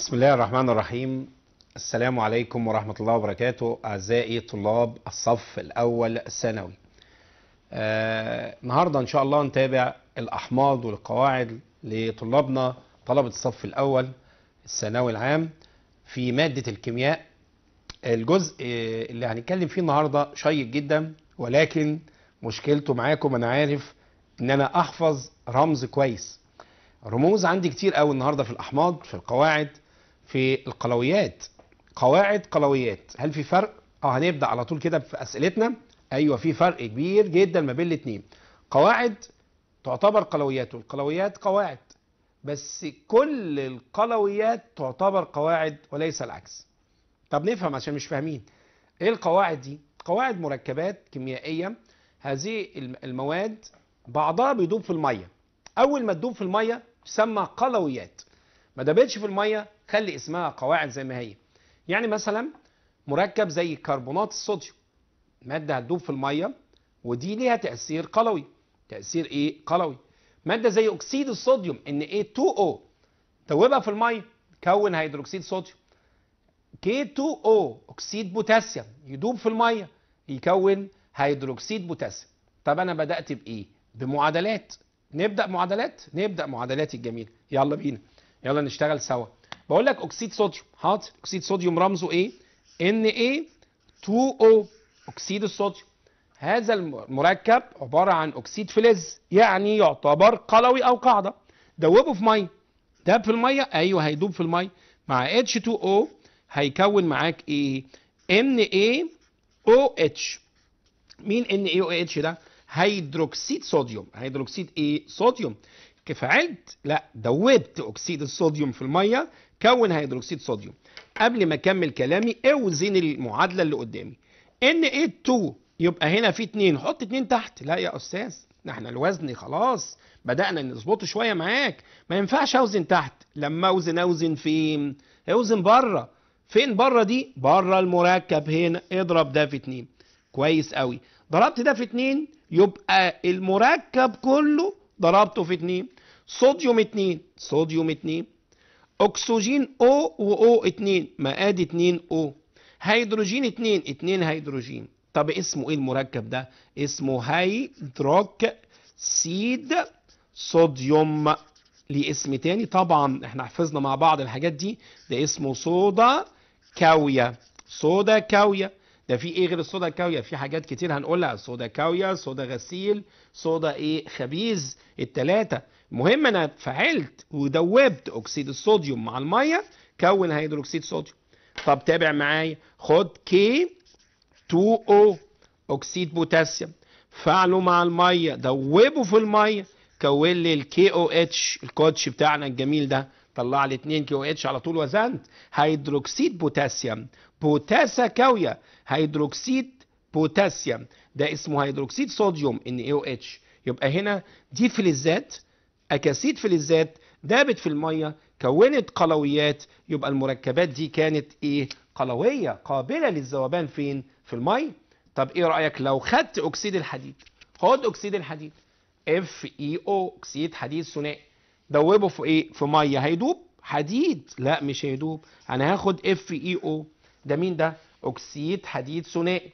بسم الله الرحمن الرحيم السلام عليكم ورحمة الله وبركاته أعزائي طلاب الصف الأول الثانوي آه، النهاردة إن شاء الله نتابع الأحماض والقواعد لطلابنا طلبة الصف الأول الثانوي العام في مادة الكيمياء الجزء آه، اللي هنتكلم فيه النهاردة شيق جدا ولكن مشكلته معاكم أنا عارف إن أنا أحفظ رمز كويس رموز عندي كتير قوي النهاردة في الأحماض في القواعد في القلويات قواعد قلويات هل في فرق اه هنبدا على طول كده في اسئلتنا ايوه في فرق كبير جدا ما بين الاثنين قواعد تعتبر قلويات والقلويات قواعد بس كل القلويات تعتبر قواعد وليس العكس طب نفهم عشان مش فاهمين ايه القواعد دي قواعد مركبات كيميائيه هذه المواد بعضها بيدوب في الميه اول ما تدوب في الميه تسمى قلويات ما دابتش في الميه خلي اسمها قواعد زي ما هي يعني مثلا مركب زي كربونات الصوديوم ماده هتدوب في الميه ودي ليها تاثير قلوي تاثير ايه قلوي ماده زي اكسيد الصوديوم ان ايه 2 او دوبها في الميه تكون هيدروكسيد صوديوم K2O اكسيد بوتاسيوم يدوب في الميه يكون هيدروكسيد بوتاسيوم طب انا بدات بايه بمعادلات نبدا معادلات نبدا معادلاتي الجميله يلا بينا يلا نشتغل سوا بقول لك اكسيد صوديوم حاضر اكسيد صوديوم رمزه ايه ان ايه 2 او اكسيد الصوديوم هذا المركب عباره عن اكسيد فلز يعني يعتبر قلوي او قاعده دوبه في ميه داب في الميه ايوه هيدوب في الميه مع H2O هيكون معاك ايه NaOH إيه مين NaOH إيه ده هيدروكسيد صوديوم هيدروكسيد ايه صوديوم كفعلت لا دوبت اكسيد الصوديوم في الميه كون هيدروكسيد صوديوم قبل ما اكمل كلامي اوزن المعادله اللي قدامي ان 2 يبقى هنا في 2 حط 2 تحت لا يا استاذ احنا الوزن خلاص بدانا نظبطه شويه معاك ما ينفعش اوزن تحت لما اوزن اوزن فين اوزن بره فين بره دي بره المركب هنا اضرب ده في 2 كويس قوي ضربت ده في 2 يبقى المركب كله ضربته في 2 صوديوم 2 صوديوم 2 اكسجين او و O2 ادي 2 او هيدروجين 2 2 هيدروجين طب اسمه ايه المركب ده اسمه هيدروك سيد صوديوم ليه اسم تاني طبعا احنا حفظنا مع بعض الحاجات دي ده اسمه صودا كاوية صودا كاوية ده في ايه غير الصودا كاوية في حاجات كتير هنقولها صودا كاوية صودا غسيل صودا ايه خبيز التلاتة المهم انا فعلت ودوبت اكسيد الصوديوم مع الميه كون هيدروكسيد صوديوم طب تابع معايا خد كي 2 او اكسيد بوتاسيوم فعله مع الميه دوبه في الميه كون لي الكي او اتش الكوتش بتاعنا الجميل ده طلع لي 2 كي او اتش على طول وزنت هيدروكسيد بوتاسيوم بوتاسا كاويه هيدروكسيد بوتاسيوم ده اسمه هيدروكسيد صوديوم ان اي او اتش يبقى هنا دي فلزات اكاسيد فلزات دابت في الميه كونت قلويات يبقى المركبات دي كانت ايه قلويه قابله للذوبان فين في الميه طب ايه رايك لو خدت اكسيد الحديد خد اكسيد الحديد اف اي او اكسيد حديد ثنائي دوبه في ايه في ميه هيدوب حديد لا مش هيدوب انا هاخد اف اي او ده مين ده اكسيد حديد ثنائي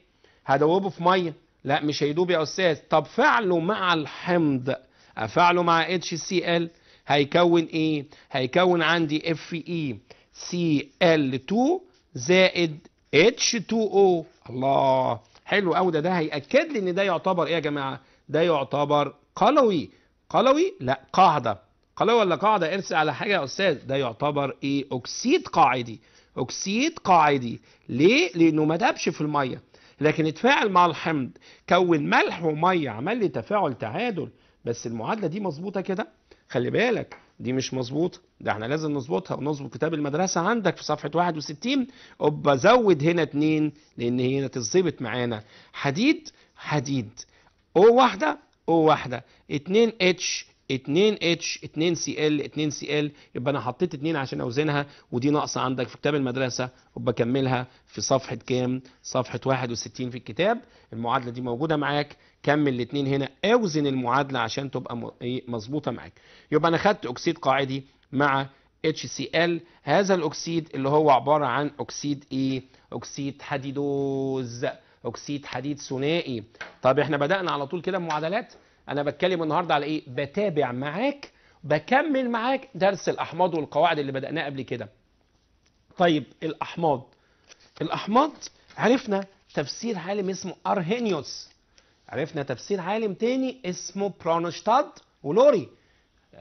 هدوبه في ميه لا مش هيدوب يا استاذ طب فعله مع الحمض افعله مع اتش سي ال هيكون ايه هيكون عندي اف اي سي ال 2 زائد اتش 2 او الله حلو قوي ده ده هياكد لي ان ده يعتبر ايه يا جماعه ده يعتبر قلوي قلوي لا قاعده قلوي ولا قاعده ارسي على حاجه يا استاذ ده يعتبر ايه اكسيد قاعدي اكسيد قاعدي ليه لانه ما دابش في الميه لكن اتفاعل مع الحمض كون ملح وميه عمل لي تفاعل تعادل بس المعادله دي مظبوطه كده خلي بالك دي مش مظبوطه ده احنا لازم نظبطها ونظبط كتاب المدرسه عندك في صفحه 61 اوبا زود هنا 2 لان هنا تظبط معانا حديد حديد او واحده او واحده 2 اتش 2H 2Cl 2Cl يبقى انا حطيت 2 عشان اوزنها ودي ناقصه عندك في كتاب المدرسه وبكملها في صفحه كام؟ صفحه 61 في الكتاب المعادله دي موجوده معاك كمل الاثنين هنا اوزن المعادله عشان تبقى ايه، مظبوطه معاك يبقى انا خدت اكسيد قاعدي مع HCl هذا الاكسيد اللي هو عباره عن اكسيد ايه؟ اكسيد حديدوز اكسيد حديد ثنائي طب احنا بدانا على طول كده بمعادلات انا بتكلم النهارده على ايه بتابع معاك بكمل معاك درس الاحماض والقواعد اللي بدأناه قبل كده طيب الاحماض الاحماض عرفنا تفسير عالم اسمه ارهينيوس عرفنا تفسير عالم تاني اسمه برونشتاد ولوري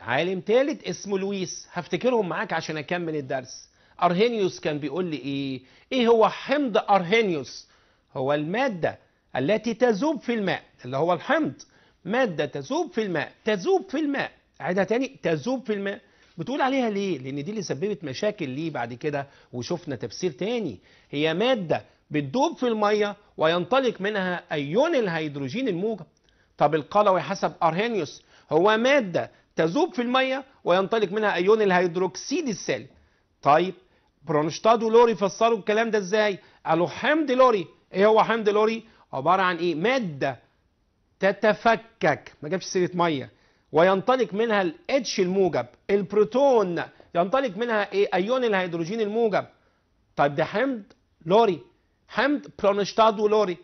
عالم تالت اسمه لويس هفتكرهم معاك عشان اكمل الدرس ارهينيوس كان بيقول لي ايه ايه هو حمض ارهينيوس هو الماده التي تذوب في الماء اللي هو الحمض مادة تذوب في الماء تذوب في الماء عيدها تاني تذوب في الماء بتقول عليها ليه؟ لأن دي اللي سببت مشاكل ليه بعد كده وشفنا تفسير تاني هي مادة بتدوب في المية وينطلق منها أيون الهيدروجين الموجب طب القلوي حسب أرهينيوس هو مادة تذوب في المية وينطلق منها أيون الهيدروكسيد السالب طيب برونشتاد ولوري فسروا الكلام ده ازاي؟ قالوا حمض لوري ايه هو حمض لوري؟ عبارة عن ايه؟ مادة تتفكك ما جابش سيره ميه وينطلق منها الاتش الموجب البروتون ينطلق منها ايه ايون الهيدروجين الموجب طيب ده حمض لوري حمض برونشتاد ولوري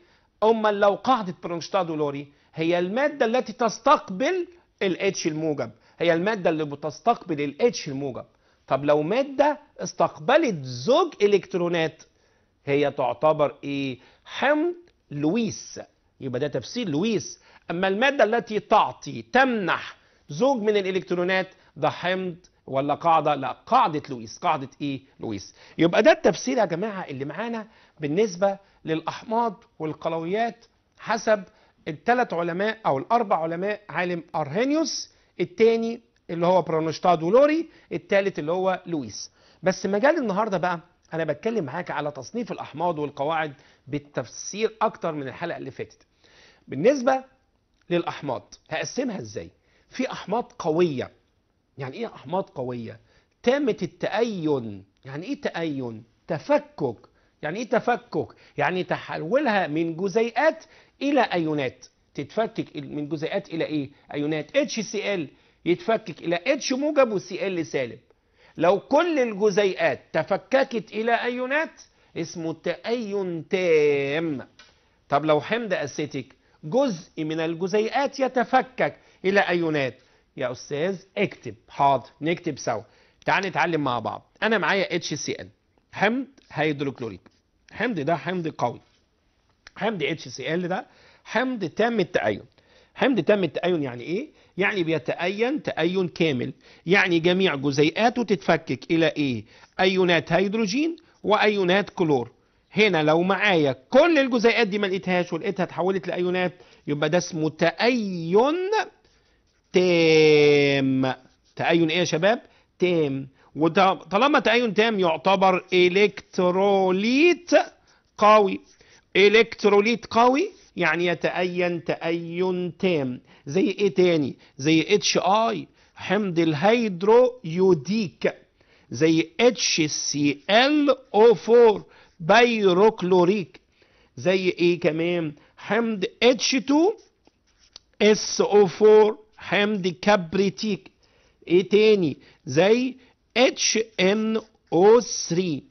امال لو قاعده برونشتاد ولوري هي الماده التي تستقبل الاتش الموجب هي الماده اللي بتستقبل الاتش الموجب طب لو ماده استقبلت زوج الكترونات هي تعتبر ايه حمض لويس يبقى ده تفسير لويس أما المادة التي تعطي تمنح زوج من الإلكترونات ده حمض ولا قاعدة لا قاعدة لويس قاعدة إيه لويس يبقى ده التفسير يا جماعة اللي معانا بالنسبة للأحماض والقلويات حسب الثلاث علماء أو الأربع علماء عالم أرهينيوس الثاني اللي هو برونشتاد ولوري الثالث اللي هو لويس بس مجال النهارده بقى انا بتكلم معاك على تصنيف الاحماض والقواعد بالتفسير اكتر من الحلقه اللي فاتت بالنسبة للأحماض هقسمها إزاي في أحماض قوية يعني إيه أحماض قوية تامة التأين يعني إيه تأين تفكك يعني إيه تفكك يعني تحولها من جزيئات إلى أيونات تتفكك من جزيئات إلى إيه أيونات HCl يتفكك إلى H موجب وCl سالب لو كل الجزيئات تفككت إلى أيونات اسمه تأين تام طب لو حمض أسيتيك جزء من الجزيئات يتفكك إلى أيونات يا أستاذ اكتب حاضر نكتب سوا تعال نتعلم مع بعض أنا معايا اتش سي ال حمض هيدروكلوريد حمض ده حمض قوي حمض اتش سي ال ده حمض تام التأين حمض تام التأين يعني إيه؟ يعني بيتأين تأين كامل يعني جميع جزيئاته تتفكك إلى إيه؟ أيونات هيدروجين وأيونات كلور هنا لو معايا كل الجزيئات دي ما لقيتهاش ولقيتها اتحولت لايونات يبقى ده اسمه تأين تام تأين ايه يا شباب؟ تام وطالما تأين تام يعتبر الكتروليت قوي الكتروليت قوي يعني يتأين تأين تام زي ايه تاني؟ زي اتش اي حمض الهيدرو يوديك زي او 4 بيروكلوريك زي ايه كمان حمض اتش 2 اس او 4 حمض كبريتيك ايه تاني زي اتش ان او 3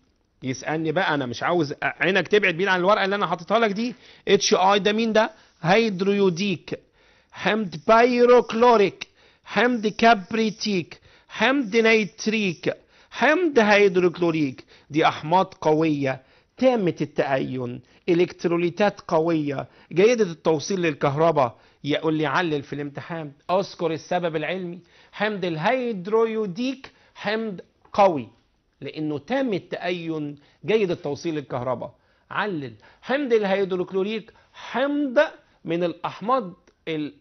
يسألني بقى انا مش عاوز عينك تبعد بين عن الورقه اللي انا حاططها لك دي اتش اي ده مين ده هيدرويوديك حمض بايروكلوريك حمض كبريتيك حمض نيتريك حمض هيدروكلوريك دي احماض قويه تامة التأين إلكتروليتات قوية جيدة التوصيل للكهرباء يقول لي علل في الامتحان أذكر السبب العلمي حمض الهيدرويوديك حمض قوي لأنه تام التأين جيد التوصيل للكهرباء علل حمض الهيدروكلوريك حمض من الأحماض ال...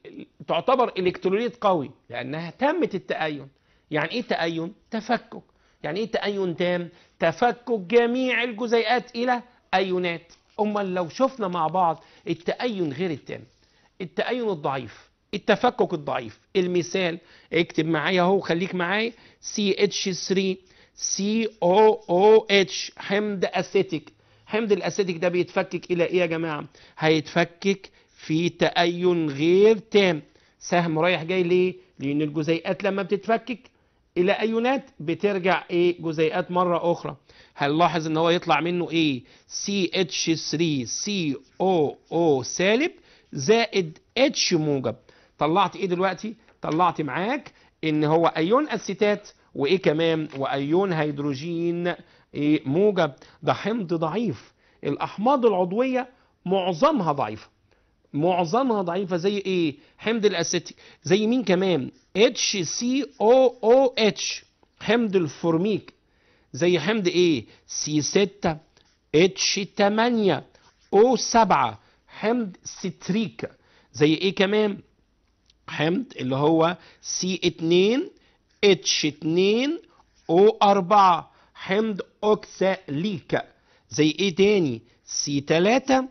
تعتبر إلكتروليت قوي لأنها تامة التأين يعني إيه تأين؟ تفكك يعني إيه تأين تام؟ تفكك جميع الجزيئات إلى أيونات أمال لو شفنا مع بعض التأين غير التام التأين الضعيف التفكك الضعيف المثال اكتب معايا اهو خليك معايا CH3 COOH حمض أسيتيك حمض الأسيتيك ده بيتفكك إلى إيه يا جماعة؟ هيتفكك في تأين غير تام سهم رايح جاي ليه؟ لأن الجزيئات لما بتتفكك الى ايونات بترجع ايه جزيئات مرة اخرى هنلاحظ ان هو يطلع منه ايه CH3COO سالب زائد H موجب طلعت ايه دلوقتي طلعت معاك ان هو ايون اسيتات وايه كمان وايون هيدروجين إيه موجب ده حمض ضعيف الاحماض العضويه معظمها ضعيفه معظمها ضعيفه زي ايه حمض الاسيتيك زي مين كمان اتش سي او او اتش حمض الفورميك زي حمض ايه سي 6 اتش 8 او 7 حمض ستريك زي ايه كمان حمض اللي هو سي 2 اتش 2 او 4 حمض اوكساليك زي ايه تاني سي 3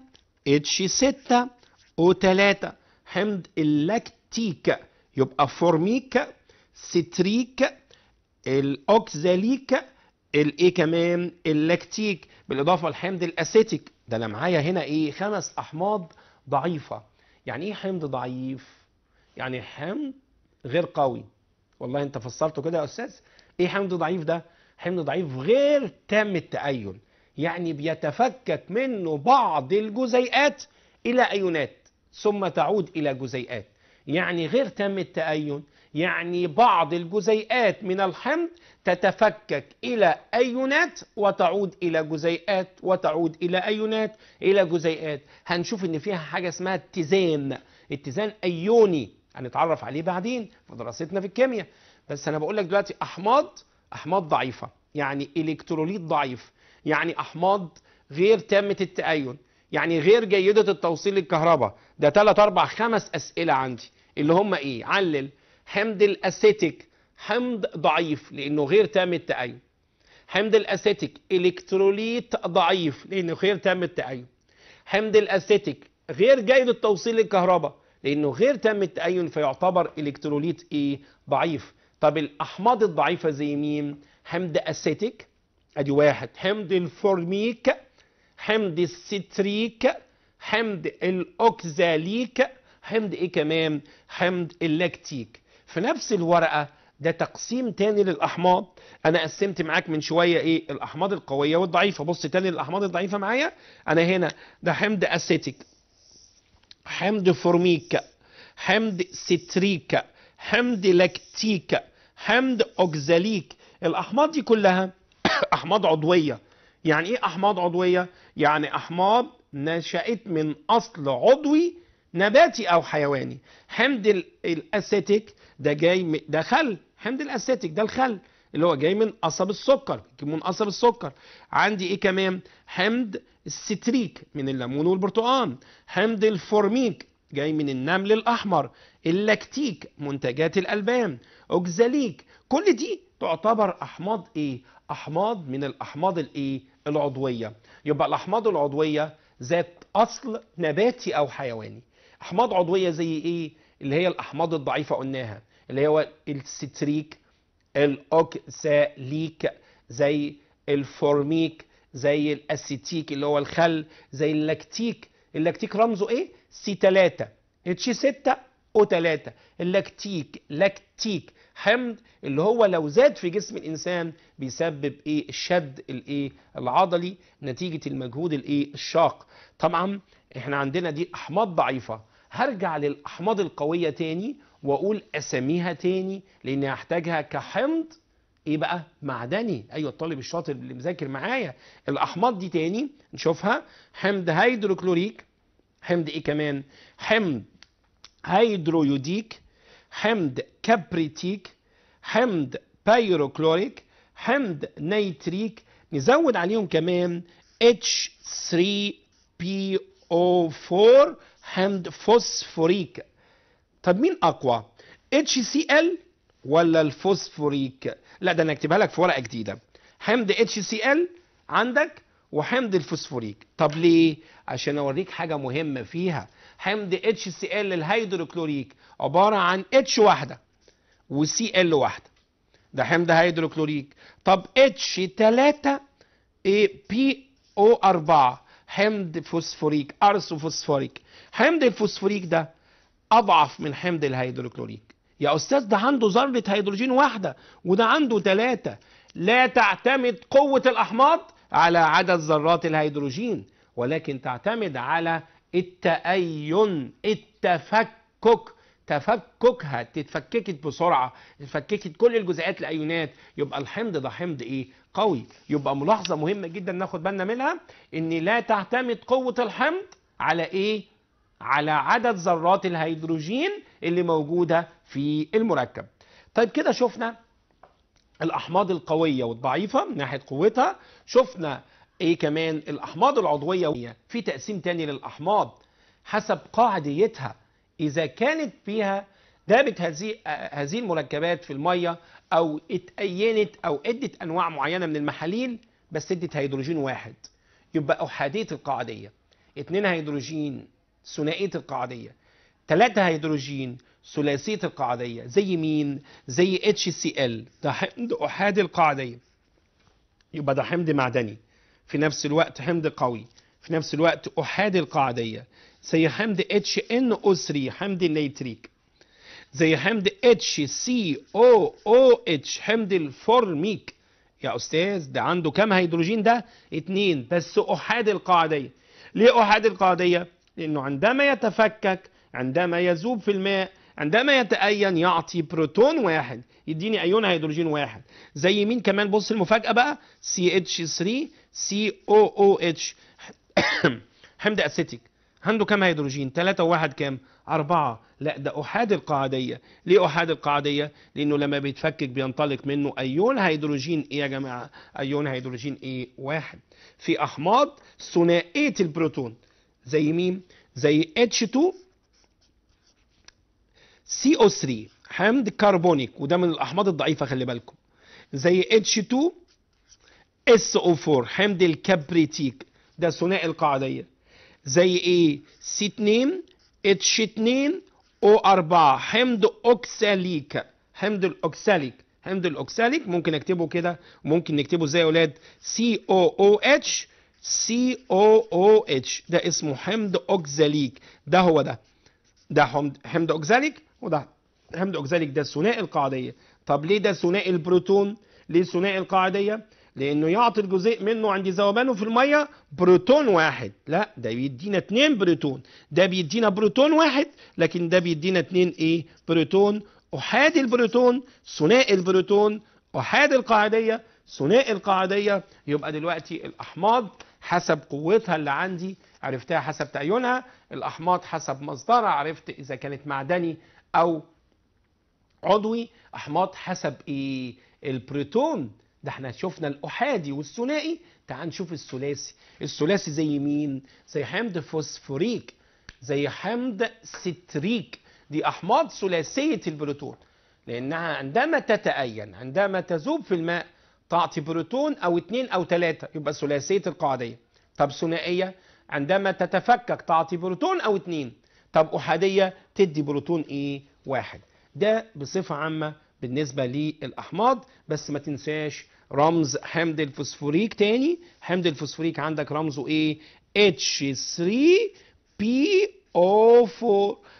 اتش 6 وتلاتة حمض اللاكتيك يبقى فورميك ستريك الاوكزاليك الايه كمان اللاكتيك بالاضافه لحمض الاسيتيك ده انا معايا هنا ايه خمس احماض ضعيفه يعني ايه حمض ضعيف يعني حمض غير قوي والله انت فسرته كده يا استاذ ايه حمض ضعيف ده حمض ضعيف غير تام التأين يعني بيتفكك منه بعض الجزيئات إلى أيونات ثم تعود إلى جزيئات يعني غير تم التأين يعني بعض الجزيئات من الحمض تتفكك إلى أيونات وتعود إلى جزيئات وتعود إلى أيونات إلى جزيئات هنشوف إن فيها حاجة اسمها اتزان اتزان أيوني هنتعرف عليه بعدين في دراستنا في الكيمياء بس أنا بقول لك دلوقتي أحماض أحماض ضعيفة يعني إلكتروليت ضعيف يعني أحماض غير تامة التأين يعني غير جيدة التوصيل للكهرباء ده ثلاث اربع خمس اسئله عندي اللي هم ايه علل حمض الاسيتيك حمض ضعيف لانه غير تام التأيب حمض الاسيتيك الكتروليت ضعيف لانه غير تام التأيب حمض الاسيتيك غير جيد التوصيل للكهرباء لانه غير تام التأين فيعتبر الكتروليت ايه ضعيف طب الاحماض الضعيفه زي مين حمض اسيتيك ادي واحد حمض الفورميك حمض الستريك حمض الاوكزاليك حمض ايه كمان حمض اللاكتيك في نفس الورقه ده تقسيم تاني للاحماض انا قسمت معاك من شويه ايه الاحماض القويه والضعيفه بص تاني للاحماض الضعيفه معايا انا هنا ده حمض اسيتيك حمض فورميك حمض ستريك حمض لاكتيك حمض اوكزاليك الاحماض دي كلها احماض عضويه يعني ايه احماض عضويه يعني احماض نشأت من أصل عضوي نباتي أو حيواني حمض الأستيك ده جاي ده خل حمض الأستيك ده الخل اللي هو جاي من قصب السكر من قصب السكر عندي ايه كمان حمض الستريك من الليمون والبرتقال حمض الفورميك جاي من النمل الاحمر اللاكتيك منتجات الالبان اوكزاليك كل دي تعتبر احماض ايه احماض من الاحماض الايه العضويه يبقى الاحماض العضويه ذات اصل نباتي او حيواني احماض عضويه زي ايه اللي هي الاحماض الضعيفه قلناها اللي هو الستريك الاوكساليك زي الفورميك زي الاسيتيك اللي هو الخل زي اللاكتيك اللاكتيك رمزه ايه سي 3 اتش 6 او 3 اللاكتيك لاكتيك حمض اللي هو لو زاد في جسم الانسان بيسبب ايه الشد الايه العضلي نتيجه المجهود الايه الشاق طبعا احنا عندنا دي احماض ضعيفه هرجع للاحماض القويه تاني واقول اساميها تاني لاني هحتاجها كحمض ايه بقى معدني ايوه الطالب الشاطر اللي مذاكر معايا الاحماض دي تاني نشوفها حمض هيدروكلوريك حمض ايه كمان حمض هيدرويوديك حمض كبريتيك حمض بايروكلوريك حمض نيتريك نزود عليهم كمان H3PO4 حمض فوسفوريك طب مين اقوى HCl ولا الفوسفوريك لا ده انا اكتبها لك في ورقه جديده حمض HCl عندك وحمض الفوسفوريك طب ليه عشان اوريك حاجه مهمه فيها حمض اتش سي ال الهيدروكلوريك عبارة عن اتش واحدة وسي ال واحدة ده حمض هيدروكلوريك طب اتش 3 بي او 4 حمض فوسفوريك ارسو فوسفوريك حمض الفوسفوريك ده اضعف من حمض الهيدروكلوريك يا استاذ ده عنده ذره هيدروجين واحده وده عنده ثلاثه لا تعتمد قوه الاحماض على عدد ذرات الهيدروجين ولكن تعتمد على التأين التفكك تفككها تتفككت بسرعة تفككت كل الجزيئات لأيونات يبقى الحمض ده حمض ايه قوي يبقى ملاحظة مهمة جدا ناخد بالنا منها ان لا تعتمد قوة الحمض على ايه على عدد ذرات الهيدروجين اللي موجودة في المركب طيب كده شفنا الأحماض القوية والضعيفة من ناحية قوتها شفنا ايه كمان الاحماض العضويه في تقسيم تاني للاحماض حسب قاعديتها اذا كانت فيها دابت هذه هذه المركبات في الميه او اتأينت او ادت انواع معينه من المحاليل بس ادت هيدروجين واحد يبقى احاديه القاعديه اتنين هيدروجين ثنائيه القاعديه ثلاثة هيدروجين ثلاثية القاعدية زي مين؟ زي HCl ده حمض أحادي القاعدية يبقى ده حمض معدني في نفس الوقت حمض قوي في نفس الوقت احادي القاعديه زي حمض اتش ان او 3 حمض النيتريك زي حمض اتش سي او او اتش حمض الفورميك يا استاذ ده عنده كام هيدروجين ده اتنين بس احادي القاعديه ليه احادي القاعديه لانه عندما يتفكك عندما يذوب في الماء عندما يتأين يعطي بروتون واحد يديني أيون هيدروجين واحد زي مين كمان بص المفاجأة بقى سي اتش 3 سي او او اتش حمض اسيتيك عنده كام هيدروجين 3 و1 كام 4 لا ده احاد القاعديه ليه احاد القاعديه لانه لما بيتفكك بينطلق منه ايون هيدروجين ايه يا جماعه ايون هيدروجين ايه واحد في احماض ثنائيه البروتون زي مين زي اتش 2 او 3 حمض كربونيك وده من الاحماض الضعيفه خلي بالكم زي اتش 2 SO4 حمض الكبريتيك ده ثنائي القاعدية زي ايه C2 H2 O4 حمض أوكساليك حمض الأوكساليك حمض الأوكساليك ممكن اكتبه كده ممكن نكتبه زي يا ولاد COOH COOH ده اسمه حمض أوكساليك ده هو ده ده حمض أوكساليك وده حمض أوكساليك ده ثنائي القاعدية طب ليه ده ثنائي البروتون ليه ثنائي القاعدية لانه يعطي الجزء منه عند ذوبانه في الميه بروتون واحد لا ده بيدينا اتنين بروتون ده بيدينا بروتون واحد لكن ده بيدينا اتنين ايه بروتون احاد البروتون ثنائي البروتون احاد القاعديه ثنائي القاعديه يبقى دلوقتي الاحماض حسب قوتها اللي عندي عرفتها حسب تعيينها الاحماض حسب مصدرها عرفت اذا كانت معدني او عضوي احماض حسب ايه البروتون ده احنا شفنا الاحادي والثنائي تعال نشوف الثلاثي الثلاثي زي مين زي حمض فوسفوريك زي حمض ستريك دي احماض ثلاثيه البروتون لانها عندما تتأين عندما تذوب في الماء تعطي بروتون او اتنين او تلاتة يبقى ثلاثيه القاعديه طب ثنائيه عندما تتفكك تعطي بروتون او اتنين طب احاديه تدي بروتون ايه واحد ده بصفه عامه بالنسبه للاحماض بس ما تنساش رمز حمض الفوسفوريك تاني حمض الفوسفوريك عندك رمزه ايه H3PO4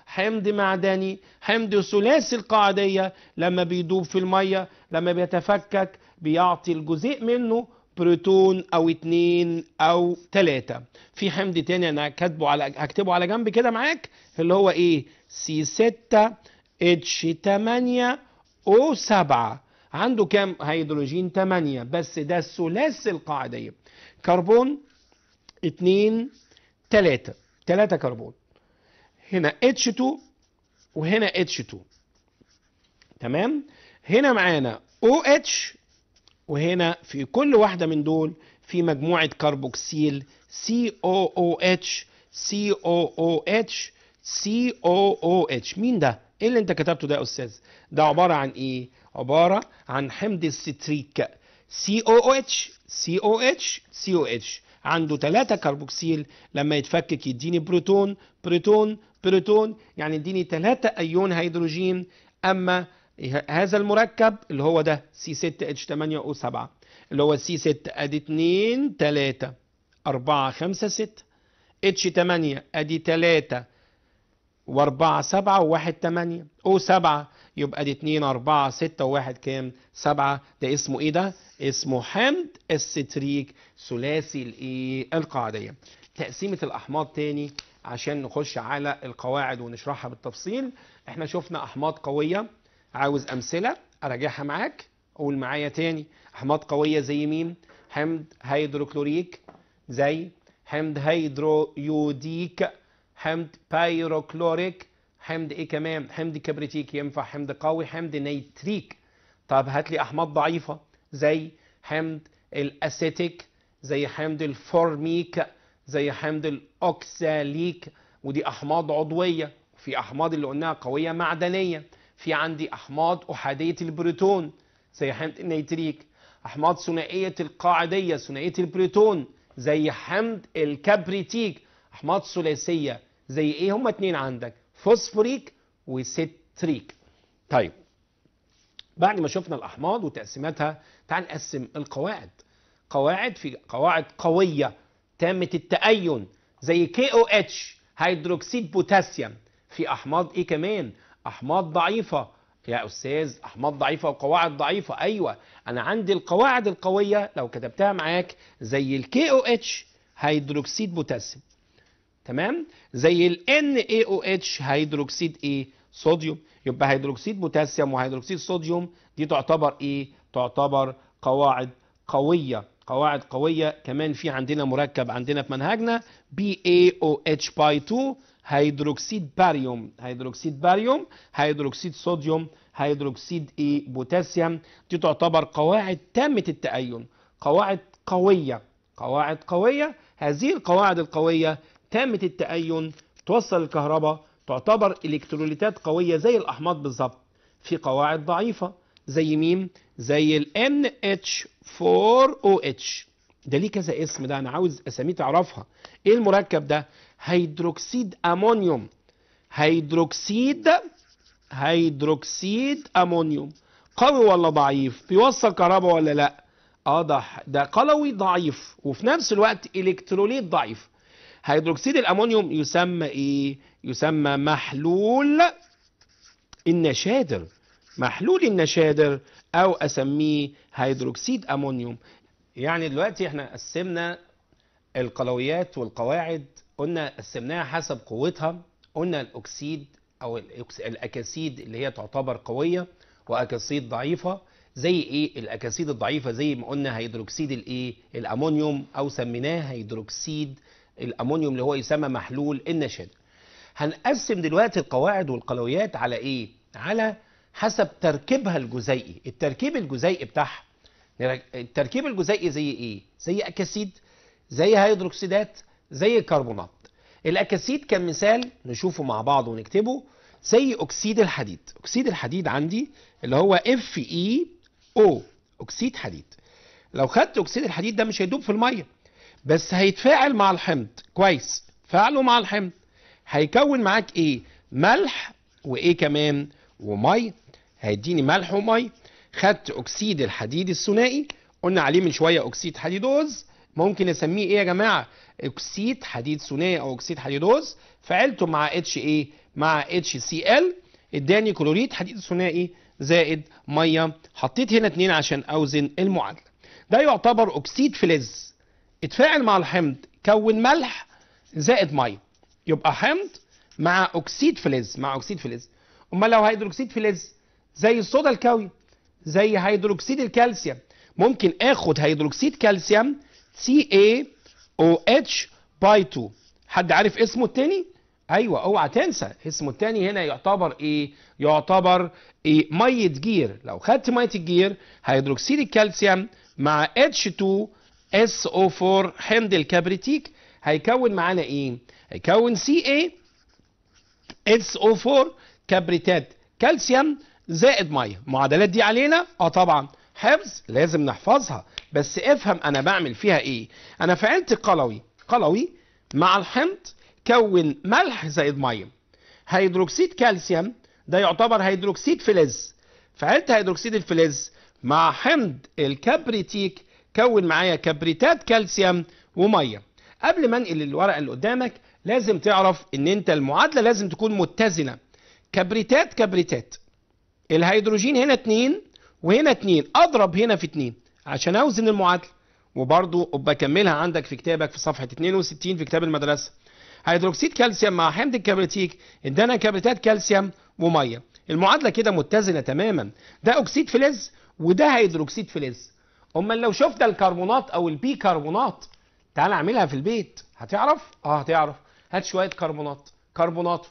حمض معدني حمض ثلاثي القاعديه لما بيدوب في الميه لما بيتفكك بيعطي الجزيء منه بروتون او اتنين او تلاتة في حمض تاني انا كاتبه على هكتبه على جنب كده معاك اللي هو ايه سي 6 اتش 8 او 7 عنده كام هيدروجين 8 بس ده الثلاث القاعدية كربون 2 3 3 كربون هنا H2 وهنا H2 تمام هنا معانا OH وهنا في كل واحدة من دول في مجموعة كربوكسيل COOH COOH COOH مين ده؟ ايه اللي انت كتبته ده يا استاذ ده عباره عن ايه عباره عن حمض الستريك سي او اتش سي او اتش سي او اتش عنده ثلاثة كربوكسيل لما يتفكك يديني بروتون بروتون بروتون يعني يديني ثلاثة ايون هيدروجين اما هذا المركب اللي هو ده سي 6 اتش 8 او 7 اللي هو سي 6 ادي 2 3 4 5 6 اتش 8 ادي 3 واربعة سبعة وواحد تمانية او سبعة يبقى دي اتنين اربعة ستة وواحد كام سبعة ده اسمه ايه ده اسمه حمض الستريك ثلاثي الايه القاعدية تقسيمة الاحماض تاني عشان نخش على القواعد ونشرحها بالتفصيل احنا شفنا احماض قوية عاوز امثلة اراجعها معاك قول معايا تاني احماض قوية زي مين حمض هيدروكلوريك زي حمض هيدرويوديك حمض بايروكلوريك حمض ايه كمان حمض كبريتيك ينفع حمض قوي حمض نيتريك طب هات لي احماض ضعيفه زي حمض الاسيتيك زي حمض الفورميك زي حمض الاوكساليك ودي احماض عضويه في احماض اللي قلناها قويه معدنيه في عندي احماض احاديه البروتون زي حمض النيتريك احماض ثنائيه القاعديه ثنائيه البروتون زي حمض الكبريتيك احماض ثلاثيه زي ايه هما اتنين عندك فوسفوريك وستريك طيب بعد ما شفنا الاحماض وتقسيماتها تعال نقسم القواعد قواعد في قواعد قويه تامه التأين زي كي او اتش هيدروكسيد بوتاسيوم في احماض ايه كمان احماض ضعيفه يا استاذ احماض ضعيفه وقواعد ضعيفه ايوه انا عندي القواعد القويه لو كتبتها معاك زي الكي او اتش هيدروكسيد بوتاسيوم تمام زي ال NaOH هيدروكسيد ايه صوديوم يبقى هيدروكسيد بوتاسيوم وهيدروكسيد صوديوم دي تعتبر ايه تعتبر قواعد قويه قواعد قويه كمان في عندنا مركب عندنا في منهجنا BaOH باي 2 هيدروكسيد باريوم هيدروكسيد باريوم هيدروكسيد صوديوم هيدروكسيد ايه بوتاسيوم دي تعتبر قواعد تامه التأين قواعد قويه قواعد قويه هذه القواعد القويه تامة التأين توصل الكهرباء تعتبر إلكتروليتات قوية زي الأحماض بالظبط في قواعد ضعيفة زي مين؟ زي ال NH4OH ده ليه كذا اسم ده أنا عاوز أساميه تعرفها إيه المركب ده؟ هيدروكسيد أمونيوم هيدروكسيد هيدروكسيد أمونيوم قوي ولا ضعيف؟ بيوصل كهرباء ولا لأ؟ اه ده ده قلوي ضعيف وفي نفس الوقت الكتروليت ضعيف هيدروكسيد الامونيوم يسمى ايه يسمى محلول النشادر محلول النشادر او اسميه هيدروكسيد امونيوم يعني دلوقتي احنا قسمنا القلويات والقواعد قلنا قسمناها حسب قوتها قلنا الاكسيد او الاكاسيد اللي هي تعتبر قويه واكاسيد ضعيفه زي ايه الاكاسيد الضعيفه زي ما قلنا هيدروكسيد الايه الامونيوم او سميناه هيدروكسيد الامونيوم اللي هو يسمى محلول النشاد هنقسم دلوقتي القواعد والقلويات على ايه على حسب تركيبها الجزيئي التركيب الجزيئي بتاعها التركيب الجزيئي زي ايه زي اكاسيد زي هيدروكسيدات زي كربونات الاكاسيد كان مثال نشوفه مع بعض ونكتبه زي اكسيد الحديد اكسيد الحديد عندي اللي هو اف اي او اكسيد حديد لو خدت اكسيد الحديد ده مش هيدوب في الميه بس هيتفاعل مع الحمض كويس فعله مع الحمض هيكون معاك ايه ملح وايه كمان ومي هيديني ملح ومي خدت اكسيد الحديد الثنائي قلنا عليه من شويه اكسيد حديدوز ممكن اسميه ايه يا جماعه اكسيد حديد ثنائي او اكسيد حديدوز فعلته مع اتش ايه مع اتش سي ال اداني كلوريد حديد ثنائي زائد ميه حطيت هنا اتنين عشان اوزن المعادله ده يعتبر اكسيد فلز اتفاعل مع الحمض كون ملح زائد ميه يبقى حمض مع اكسيد فلز مع اكسيد فلز امال لو هيدروكسيد فلز زي الصودا الكوي زي هيدروكسيد الكالسيوم ممكن اخد هيدروكسيد كالسيوم سي اي او اتش باي 2 حد عارف اسمه التاني ايوه اوعى تنسى اسمه التاني هنا يعتبر ايه يعتبر إيه ميه جير لو خدت ميه الجير هيدروكسيد الكالسيوم مع اتش 2 SO4 حمض الكبريتيك هيكون معانا ايه؟ هيكون CA SO4 كبريتات كالسيوم زائد ميه المعادلات دي علينا اه طبعا حفظ لازم نحفظها بس افهم انا بعمل فيها ايه انا فعلت قلوي قلوي مع الحمض كون ملح زائد ميه هيدروكسيد كالسيوم ده يعتبر هيدروكسيد فلز فعلت هيدروكسيد الفلز مع حمض الكبريتيك كون معايا كبريتات كالسيوم وميه قبل ما انقل الورقه اللي قدامك لازم تعرف ان انت المعادله لازم تكون متزنه كبريتات كبريتات الهيدروجين هنا 2 وهنا 2 اضرب هنا في 2 عشان اوزن المعادله وبرضو كملها عندك في كتابك في صفحه 62 في كتاب المدرسه هيدروكسيد كالسيوم مع حمض الكبريتيك ادانا كبريتات كالسيوم وميه المعادله كده متزنه تماما ده اكسيد فلز وده هيدروكسيد فلز امال لو شفت الكربونات او البي كربونات تعال اعملها في البيت هتعرف اه هتعرف هات شويه كربونات كربونات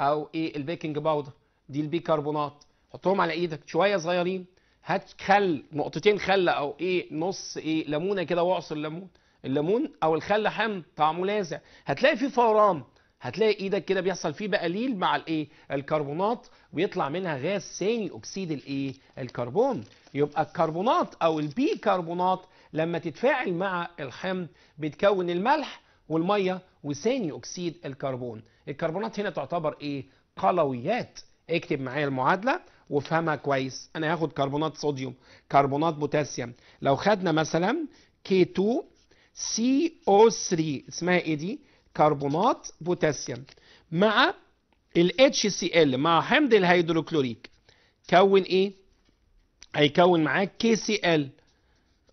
او ايه البيكنج باودر دي البي كربونات حطهم على ايدك شويه صغيرين هات خل نقطتين خل او ايه نص ايه ليمونه كده واعصر ليمون الليمون او الخل حمض طعمه لاذع هتلاقي فيه فوران هتلاقي ايدك كده بيحصل فيه بقليل مع الايه الكربونات ويطلع منها غاز ثاني اكسيد الايه الكربون يبقى الكربونات او البي كربونات لما تتفاعل مع الحمض بتكون الملح والميه وثاني اكسيد الكربون الكربونات هنا تعتبر ايه قلويات اكتب معايا المعادله وافهمها كويس انا هاخد كربونات صوديوم كربونات بوتاسيوم لو خدنا مثلا K2 CO3 اسمها ايه دي كربونات بوتاسيوم مع ال HCl مع حمض الهيدروكلوريك كون ايه؟ هيكون معاك كي سي ال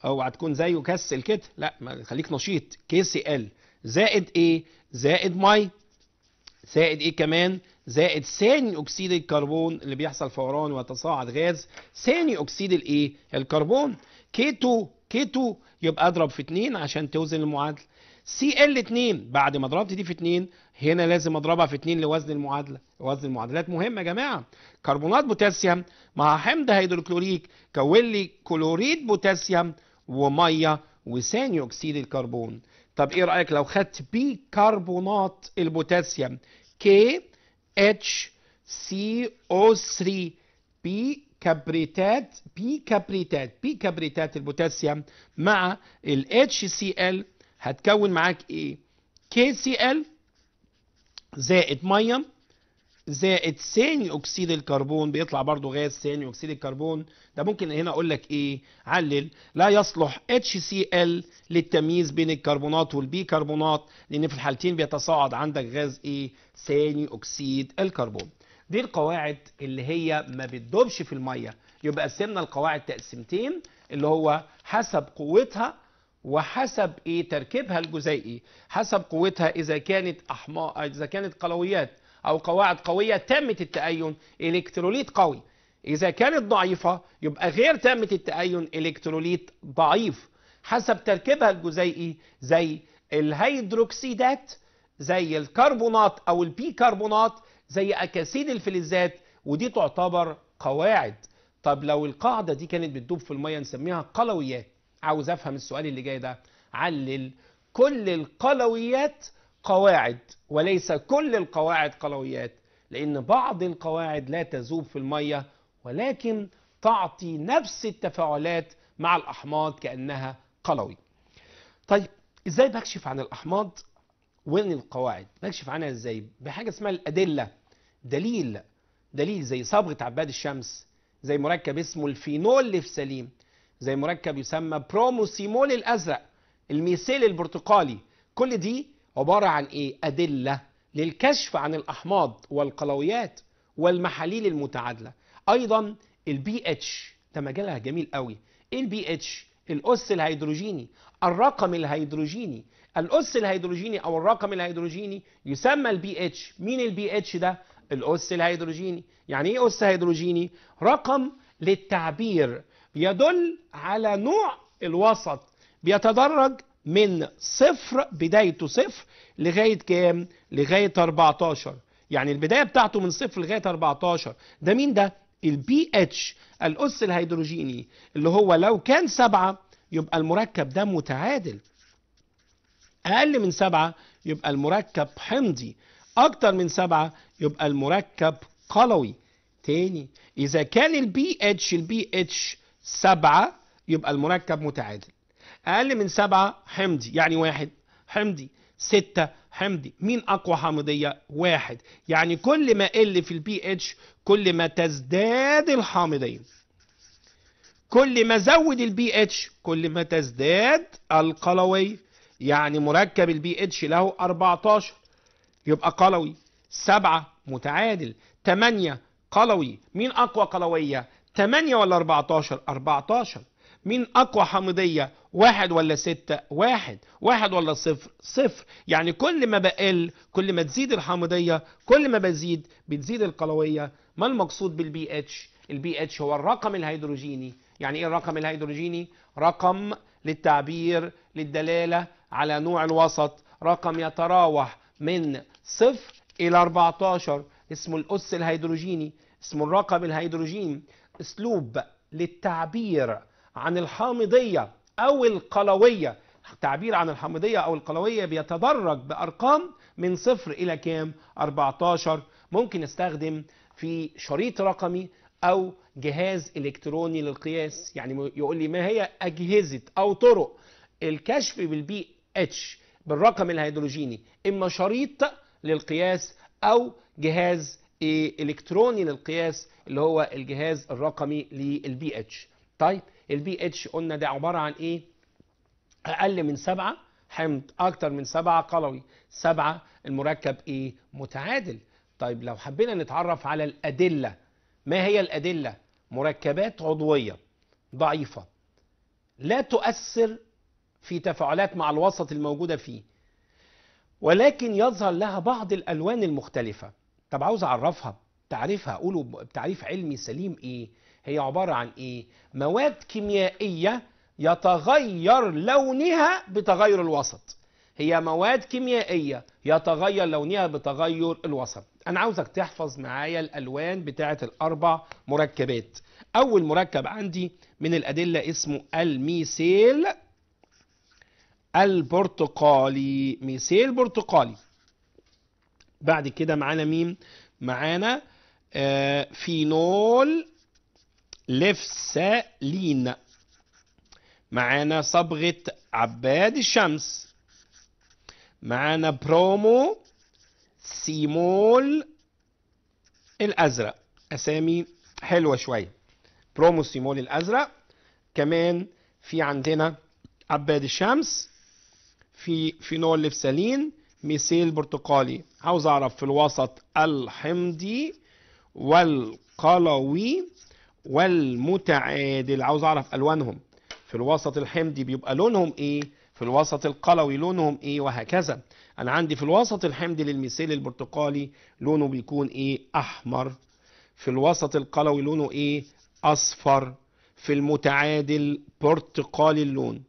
اوعى تكون زيه كسل كده لا ما خليك نشيط كي سي ال زائد ايه؟ زائد مي زائد ايه كمان؟ زائد ثاني اكسيد الكربون اللي بيحصل فوران ويتصاعد غاز ثاني اكسيد الايه؟ الكربون كي 2 كي 2 يبقى اضرب في 2 عشان توزن المعادله سي ال 2 بعد ما ضربت دي في 2 هنا لازم اضربها في 2 لوزن المعادله وزن المعادلات مهم يا جماعه كربونات بوتاسيوم مع حمض هيدروكلوريك كون لي كلوريد بوتاسيوم وميه وثاني اكسيد الكربون طب ايه رايك لو خدت بيكربونات البوتاسيوم كي اتش سي او 3 بي كبريتات بي كبريتات بي كبريتات البوتاسيوم مع ال HCl هتكون معاك ايه كي سي ال زائد ميه زائد ثاني اكسيد الكربون بيطلع برضو غاز ثاني اكسيد الكربون ده ممكن هنا اقول لك ايه علل لا يصلح HCl للتمييز بين الكربونات والبيكربونات لان في الحالتين بيتصاعد عندك غاز ايه ثاني اكسيد الكربون دي القواعد اللي هي ما بتدوبش في الميه يبقى قسمنا القواعد تقسيمتين اللي هو حسب قوتها وحسب ايه تركيبها الجزيئي حسب قوتها اذا كانت احماء اذا كانت قلويات او قواعد قويه تامه التأين الكتروليت قوي اذا كانت ضعيفه يبقى غير تامه التأين الكتروليت ضعيف حسب تركيبها الجزيئي زي الهيدروكسيدات زي الكربونات او البيكربونات زي اكاسيد الفلزات ودي تعتبر قواعد طب لو القاعده دي كانت بتدوب في الميه نسميها قلويات عاوز افهم السؤال اللي جاي ده علل كل القلويات قواعد وليس كل القواعد قلويات لأن بعض القواعد لا تذوب في المية ولكن تعطي نفس التفاعلات مع الأحماض كأنها قلوي طيب إزاي بكشف عن الأحماض وين القواعد بكشف عنها إزاي بحاجة اسمها الأدلة دليل دليل زي صبغة عباد الشمس زي مركب اسمه الفينول في سليم زي مركب يسمى بروموسيمول الازرق الميثيل البرتقالي كل دي عباره عن ايه ادله للكشف عن الاحماض والقلويات والمحاليل المتعادله ايضا البي اتش ده مجالها جميل قوي ايه البي اتش الاس الهيدروجيني الرقم الهيدروجيني الاس الهيدروجيني او الرقم الهيدروجيني يسمى البي اتش مين البي اتش ده الاس الهيدروجيني يعني ايه اس هيدروجيني رقم للتعبير يدل على نوع الوسط بيتدرج من صفر بدايته صفر لغاية كام؟ لغاية 14 يعني البداية بتاعته من صفر لغاية 14 ده مين ده؟ البي اتش الأس الهيدروجيني اللي هو لو كان سبعة يبقى المركب ده متعادل أقل من سبعة يبقى المركب حمضي أكتر من سبعة يبقى المركب قلوي تاني إذا كان البي اتش البي اتش سبعة يبقى المركب متعادل أقل من سبعة حمضي يعني واحد حمضي ستة حمضي مين أقوى حامضية واحد يعني كل ما قل في البي اتش كل ما تزداد الحامضية كل ما زود البي اتش كل ما تزداد القلوية يعني مركب البي اتش له 14 يبقى قلوي سبعة متعادل 8 قلوي مين أقوى قلوية 8 ولا 14 14 مين اقوى حمضيه واحد ولا ستة واحد واحد ولا صفر صفر يعني كل ما بقل كل ما تزيد الحمضيه كل ما بزيد بتزيد القلويه ما المقصود بالبي اتش البي اتش هو الرقم الهيدروجيني يعني ايه الرقم الهيدروجيني رقم للتعبير للدلاله على نوع الوسط رقم يتراوح من صفر الى 14 اسمه الاس الهيدروجيني اسمه الرقم الهيدروجين اسلوب للتعبير عن الحامضيه او القلويه التعبير عن الحامضيه او القلويه بيتدرج بارقام من صفر الى كام 14 ممكن استخدم في شريط رقمي او جهاز الكتروني للقياس يعني يقول لي ما هي اجهزه او طرق الكشف بالبي اتش بالرقم الهيدروجيني اما شريط للقياس او جهاز الكتروني للقياس اللي هو الجهاز الرقمي للبي اتش طيب البي اتش قلنا ده عباره عن ايه اقل من 7 حمض اكتر من 7 قلوي 7 المركب ايه متعادل طيب لو حبينا نتعرف على الادله ما هي الادله مركبات عضويه ضعيفه لا تؤثر في تفاعلات مع الوسط الموجوده فيه ولكن يظهر لها بعض الالوان المختلفه طب عاوز اعرفها تعريفها اقوله بتعريف علمي سليم ايه هي عباره عن ايه مواد كيميائيه يتغير لونها بتغير الوسط هي مواد كيميائيه يتغير لونها بتغير الوسط انا عاوزك تحفظ معايا الالوان بتاعه الاربع مركبات اول مركب عندي من الادله اسمه الميسيل البرتقالي ميسيل برتقالي بعد كده معانا مين معانا آه، فينول لفسالين معانا صبغة عباد الشمس معانا برومو سيمول الأزرق أسامي حلوة شوية برومو سيمول الأزرق كمان في عندنا عباد الشمس في فينول لفسالين مثال برتقالي عاوز اعرف في الوسط الحمضي والقلوي والمتعادل عاوز اعرف الوانهم في الوسط الحمضي بيبقى لونهم ايه في الوسط القلوي لونهم ايه وهكذا انا عندي في الوسط الحمضي للمثال البرتقالي لونه بيكون ايه احمر في الوسط القلوي لونه ايه اصفر في المتعادل برتقالي اللون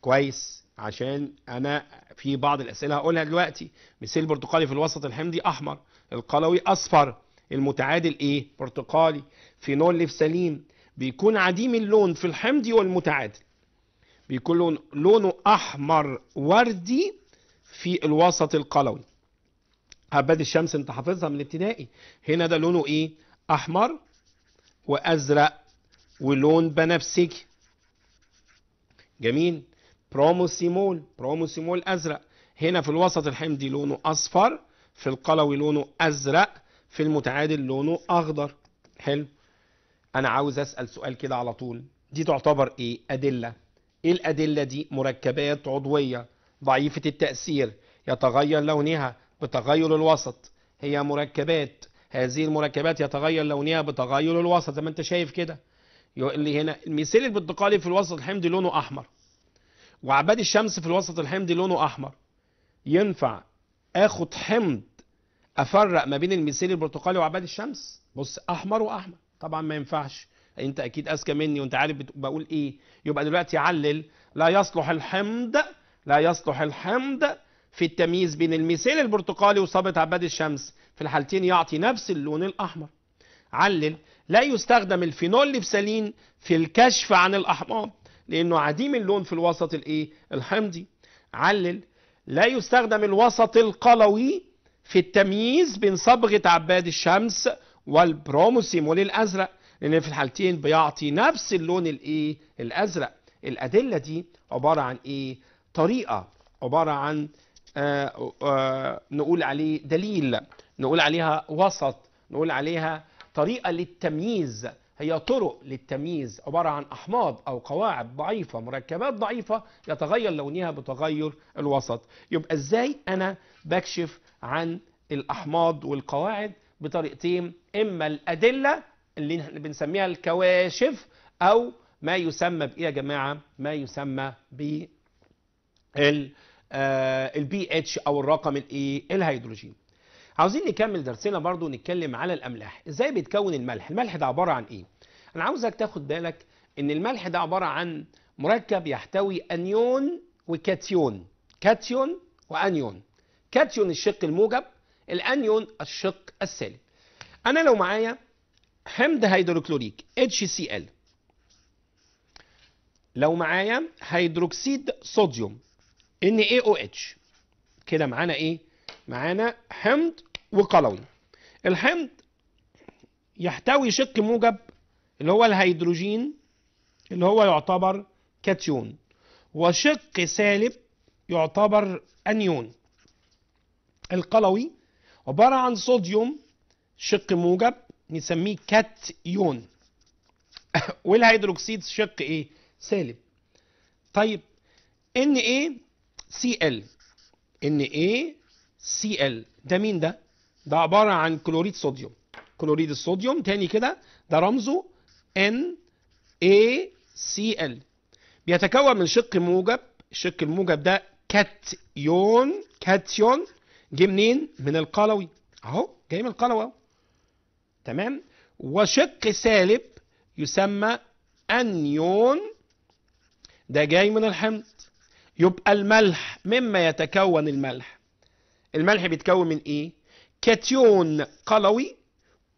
كويس عشان انا في بعض الأسئلة هقولها دلوقتي مثل البرتقالي في الوسط الحمضي أحمر القلوي أصفر المتعادل إيه برتقالي فينول ليفسالين بيكون عديم اللون في الحمضي والمتعادل بيكون لونه أحمر وردي في الوسط القلوي عباد الشمس انت حافظها من الابتدائي هنا ده لونه ايه احمر وازرق ولون بنفسجي جميل بروموسيمول بروموسيمول أزرق هنا في الوسط الحمضي لونه أصفر في القلوي لونه أزرق في المتعادل لونه أخضر حلو أنا عاوز أسأل سؤال كده على طول دي تعتبر إيه أدلة إيه الأدلة دي مركبات عضوية ضعيفة التأثير يتغير لونها بتغير الوسط هي مركبات هذه المركبات يتغير لونها بتغير الوسط زي ما انت شايف كده يقول لي هنا الميثيل البرتقالي في الوسط الحمضي لونه احمر وعباد الشمس في الوسط الحمضي لونه احمر ينفع اخد حمض افرق ما بين الميثيل البرتقالي وعباد الشمس بص احمر واحمر طبعا ما ينفعش انت اكيد اذكى مني وانت عارف بقول ايه يبقى دلوقتي علل لا يصلح الحمض لا يصلح الحمض في التمييز بين الميثيل البرتقالي وصابت عباد الشمس في الحالتين يعطي نفس اللون الاحمر علل لا يستخدم الفينول لبسالين في الكشف عن الاحماض لأنه عديم اللون في الوسط الإيه؟ الحمضي علل لا يستخدم الوسط القلوي في التمييز بين صبغة عباد الشمس والبروموسيمول الأزرق لأن في الحالتين بيعطي نفس اللون الإيه؟ الأزرق الأدلة دي عبارة عن إيه؟ طريقة عبارة عن آآ آه، آآ آه، نقول عليه دليل نقول عليها وسط نقول عليها طريقة للتمييز هي طرق للتمييز عبارة عن أحماض أو قواعد ضعيفة مركبات ضعيفة يتغير لونها بتغير الوسط يبقى إزاي أنا بكشف عن الأحماض والقواعد بطريقتين إما الأدلة اللي بنسميها الكواشف أو ما يسمى بإيه يا جماعة ما يسمى ب البي اتش آه، أو الرقم الإيه e، الهيدروجين عاوزين نكمل درسنا برضو نتكلم على الاملاح ازاي بيتكون الملح الملح ده عباره عن ايه انا عاوزك تاخد بالك ان الملح ده عباره عن مركب يحتوي انيون وكاتيون كاتيون وانيون كاتيون الشق الموجب الانيون الشق السالب انا لو معايا حمض هيدروكلوريك HCl لو معايا هيدروكسيد صوديوم NaOH كده معانا ايه معانا حمض وقلوي الحمض يحتوي شق موجب اللي هو الهيدروجين اللي هو يعتبر كاتيون وشق سالب يعتبر انيون القلوي عبارة عن صوديوم شق موجب نسميه كاتيون والهيدروكسيد شق ايه سالب طيب ان ايه سي ال ان ايه Cl ده مين ده؟ ده عبارة عن كلوريد صوديوم كلوريد الصوديوم تاني كده ده رمزه NaCl بيتكون من شق موجب الشق الموجب ده كاتيون كاتيون جه منين؟ من القلوي اهو جاي من القلوي اهو تمام وشق سالب يسمى انيون ده جاي من الحمض يبقى الملح مما يتكون الملح الملح بيتكون من ايه كاتيون قلوي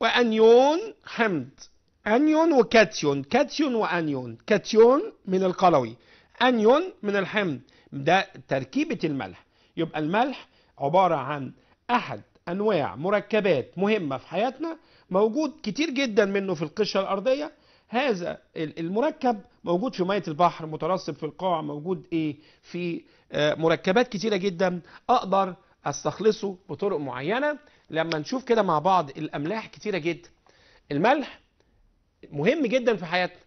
وانيون حمض انيون وكاتيون كاتيون وانيون كاتيون من القلوي انيون من الحمض ده تركيبه الملح يبقى الملح عباره عن احد انواع مركبات مهمه في حياتنا موجود كتير جدا منه في القشره الارضيه هذا المركب موجود في ميه البحر مترسب في القاع موجود ايه في آه، مركبات كتيره جدا اقدر استخلصه بطرق معينة لما نشوف كده مع بعض الأملاح كتيرة جدا الملح مهم جدا في حياتنا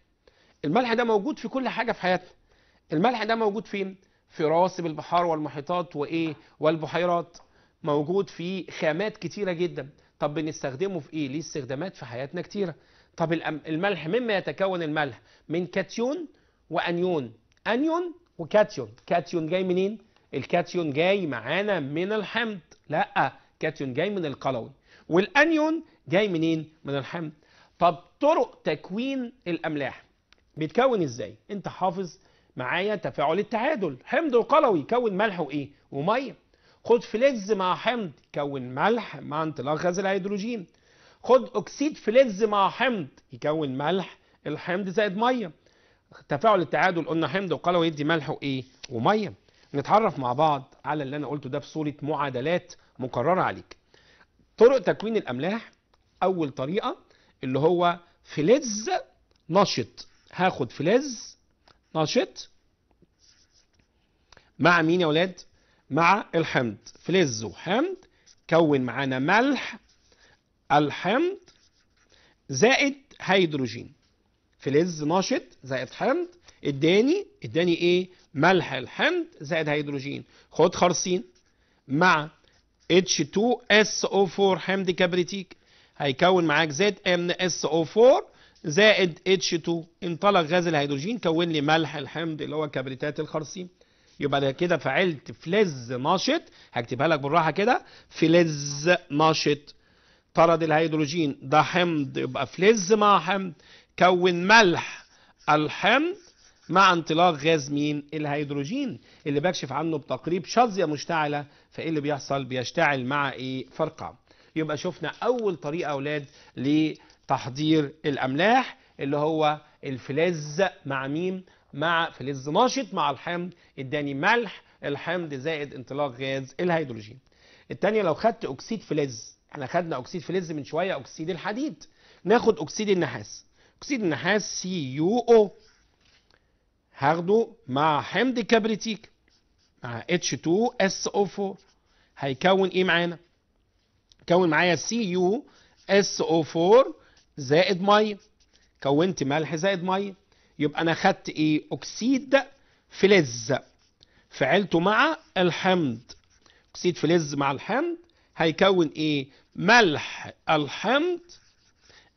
الملح ده موجود في كل حاجة في حياتنا الملح ده موجود فين؟ في رواسب البحار والمحيطات وإيه؟ والبحيرات موجود في خامات كتيرة جدا طب بنستخدمه في إيه؟ ليه استخدامات في حياتنا كتيرة طب الملح مما يتكون الملح؟ من كاتيون وأنيون أنيون وكاتيون كاتيون جاي منين؟ الكاتيون جاي معانا من الحمض لا كاتيون جاي من القلوي والانيون جاي منين من الحمض طب طرق تكوين الاملاح بيتكون ازاي انت حافظ معايا تفاعل التعادل حمض وقلوي كون ملح وايه وميه خد فلز مع حمض يكون ملح مع انطلاق غاز الهيدروجين خد اكسيد فلز مع حمض يكون ملح الحمض زائد ميه تفاعل التعادل قلنا حمض وقلوي يدي ملح وايه وميه نتعرف مع بعض على اللي انا قلته ده في صوره معادلات مكرره عليك طرق تكوين الاملاح اول طريقه اللي هو فلز نشط هاخد فلز نشط مع مين يا ولاد مع الحمض فلز وحمض كون معانا ملح الحمض زائد هيدروجين فلز نشط زائد حمض اداني اداني ايه ملح الحمض زائد هيدروجين خد خرسين مع H2SO4 حمض كبريتيك هيكون معاك زايد nso MnSO4 زائد H2 انطلق غاز الهيدروجين كون لي ملح الحمض اللي هو كبريتات الخرسين يبقى انا كده فعلت فلز نشط هكتبها لك بالراحه كده فلز نشط طرد الهيدروجين ده حمض يبقى فلز مع حمض كون ملح الحمض مع انطلاق غاز مين الهيدروجين اللي بكشف عنه بتقريب شظيه مشتعله فايه اللي بيحصل بيشتعل مع ايه فرقه يبقى شفنا اول طريقه اولاد لتحضير الاملاح اللي هو الفلز مع مين مع فلز ناشط مع الحمض اداني ملح الحمض زائد انطلاق غاز الهيدروجين الثانيه لو خدت اكسيد فلز احنا خدنا اكسيد فلز من شويه اكسيد الحديد ناخد اكسيد النحاس اكسيد النحاس سي يو او هاخده مع حمض كبريتيك مع H2SO4 هيكون ايه معانا؟ كون معايا CuSO4 زائد ميه كونت ملح زائد ميه يبقى انا خدت ايه؟ اكسيد فلز فعلته مع الحمض اكسيد فلز مع الحمض هيكون ايه؟ ملح الحمض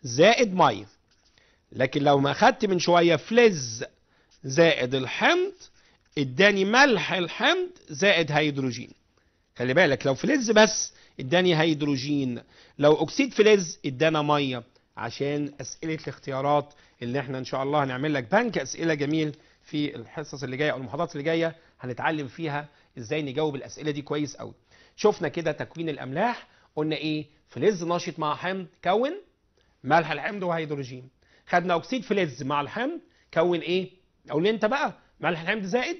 زائد ميه لكن لو ما خدت من شويه فلز زائد الحمض اداني ملح الحمض زائد هيدروجين خلي بالك لو فلز بس اداني هيدروجين لو اكسيد فلز ادانا ميه عشان اسئله الاختيارات اللي احنا ان شاء الله هنعمل لك بنك اسئله جميل في الحصص اللي جايه او المحاضرات اللي جايه هنتعلم فيها ازاي نجاوب الاسئله دي كويس قوي شفنا كده تكوين الاملاح قلنا ايه فلز نشط مع حمض كون ملح الحمض وهيدروجين خدنا اكسيد فلز مع الحمض كون ايه اقول انت بقى ملح الحمض زائد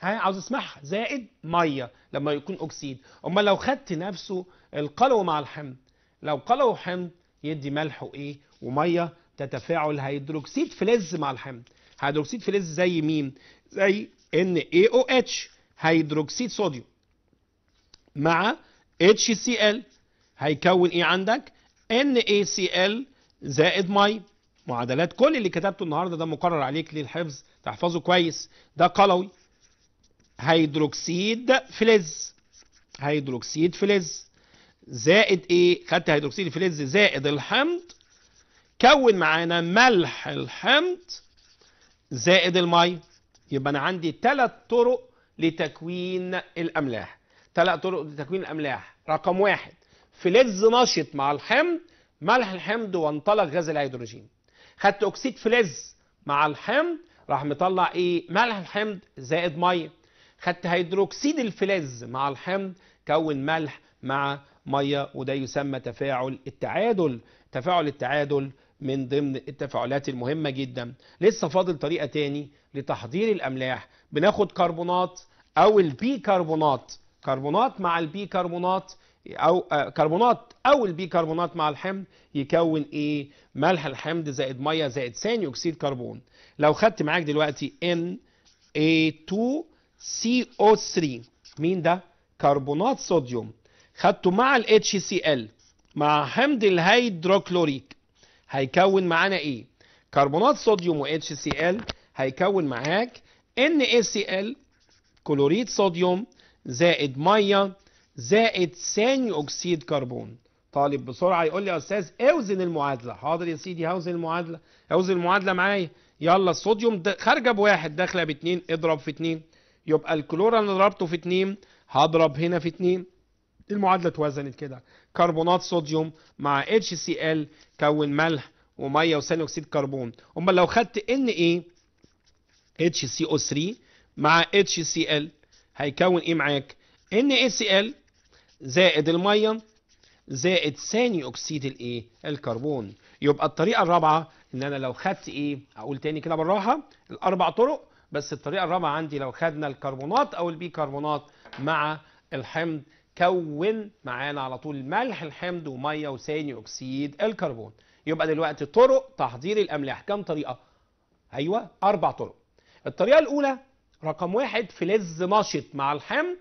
ها عاوز اسمعها زائد ميه لما يكون اكسيد امال لو خدت نفسه القلو مع الحمض لو قلو حمض يدي ملح وايه وميه تتفاعل هيدروكسيد فلز مع الحمض هيدروكسيد فلز زي مين زي ان إيه او اتش هيدروكسيد صوديوم مع HCl هيكون ايه عندك NaCl إيه زائد ميه معادلات كل اللي كتبته النهارده ده مقرر عليك للحفظ تحفظه كويس ده قلوي هيدروكسيد فلز هيدروكسيد فلز زائد ايه خدت هيدروكسيد فلز زائد الحمض كون معانا ملح الحمض زائد الميه يبقى انا عندي ثلاث طرق لتكوين الاملاح ثلاث طرق لتكوين الاملاح رقم واحد فلز نشط مع الحمض ملح الحمض وانطلق غاز الهيدروجين خدت اكسيد فلز مع الحمض راح مطلع ايه ملح الحمض زائد ميه خدت هيدروكسيد الفلز مع الحمض كون ملح مع ميه وده يسمى تفاعل التعادل تفاعل التعادل من ضمن التفاعلات المهمة جدا لسه فاضل طريقة تاني لتحضير الأملاح بناخد كربونات أو البيكربونات كربونات مع البيكربونات او آه، كربونات او البيكربونات مع الحمض يكون ايه ملح الحمض زائد ميه زائد ثاني اكسيد كربون لو خدت معاك دلوقتي ان اي 2 co 3 مين ده كربونات صوديوم خدته مع ال HCl مع حمض الهيدروكلوريك هيكون معانا ايه كربونات صوديوم و HCl هيكون معاك NaCl كلوريد صوديوم زائد ميه زائد ثاني أكسيد كربون طالب بسرعة يقول لي يا أستاذ أوزن المعادلة حاضر يا سيدي هوزن المعادلة أوزن المعادلة معايا يلا الصوديوم خارجة بواحد داخلة باتنين اضرب في اتنين يبقى الكلور أنا ضربته في اتنين هضرب هنا في اتنين المعادلة اتوزنت كده كربونات صوديوم مع اتش سي ال كون ملح وميه وثاني اكسيد كربون امال لو خدت ان اي اتش سي او 3 مع اتش سي ال هيكون ايه معاك ان اي سي ال زائد المية زائد ثاني اكسيد الايه الكربون يبقى الطريقه الرابعه ان انا لو خدت ايه اقول تاني كده بالراحه الاربع طرق بس الطريقه الرابعه عندي لو خدنا الكربونات او البيكربونات مع الحمض كون معانا على طول ملح الحمض وميه وثاني اكسيد الكربون يبقى دلوقتي طرق تحضير الاملاح كام طريقه ايوه اربع طرق الطريقه الاولى رقم واحد فلز نشط مع الحمض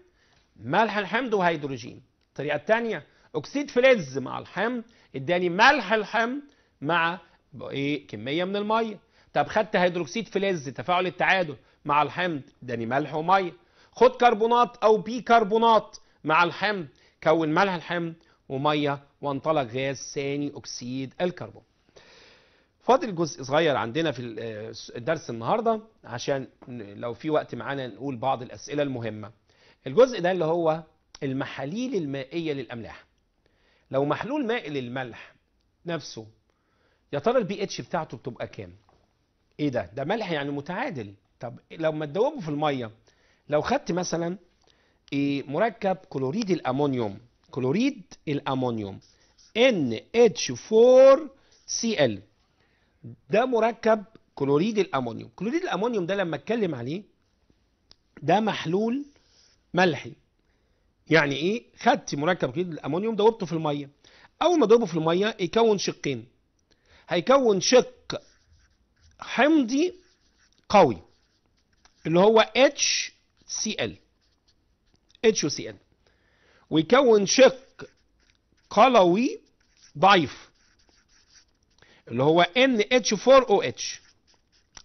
ملح الحمض وهيدروجين الطريقه الثانيه اكسيد فلز مع الحمض اداني ملح الحمض مع ايه كميه من الميه طب خدت هيدروكسيد فلز تفاعل التعادل مع الحمض اداني ملح وميه خد كربونات او بيكربونات مع الحمض كون ملح الحمض وميه وانطلق غاز ثاني اكسيد الكربون فاضل جزء صغير عندنا في آه، الدرس النهارده عشان لو في وقت معانا نقول بعض الاسئله المهمه الجزء ده اللي هو المحاليل المائية للأملاح لو محلول مائي للملح نفسه يا ترى البي اتش بتاعته بتبقى كام؟ ايه ده؟ ده ملح يعني متعادل طب لما تدوبه في الميه لو خدت مثلا إيه مركب كلوريد الامونيوم كلوريد الامونيوم NH4Cl ده مركب كلوريد الامونيوم كلوريد الامونيوم ده لما اتكلم عليه ده محلول ملحي يعني ايه خدت مركب كلوريد الامونيوم دوبته في الميه اول ما دوبه في الميه يكون شقين هيكون شق حمضي قوي اللي هو HCl HCl ويكون شق قلوي ضعيف اللي هو NH4OH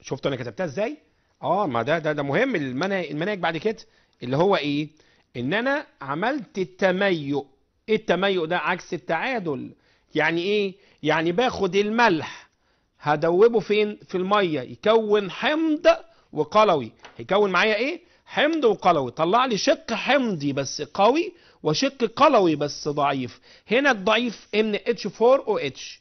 شفتوا انا كتبتها ازاي اه ما ده ده ده مهم المناهج بعد كده اللي هو ايه ان انا عملت التميؤ ايه التميؤ ده عكس التعادل يعني ايه يعني باخد الملح هدوبه فين في الميه يكون حمض وقلوي هيكون معايا ايه حمض وقلوي طلع لي شق حمضي بس قوي وشق قلوي بس ضعيف هنا الضعيف ان اتش 4 او اتش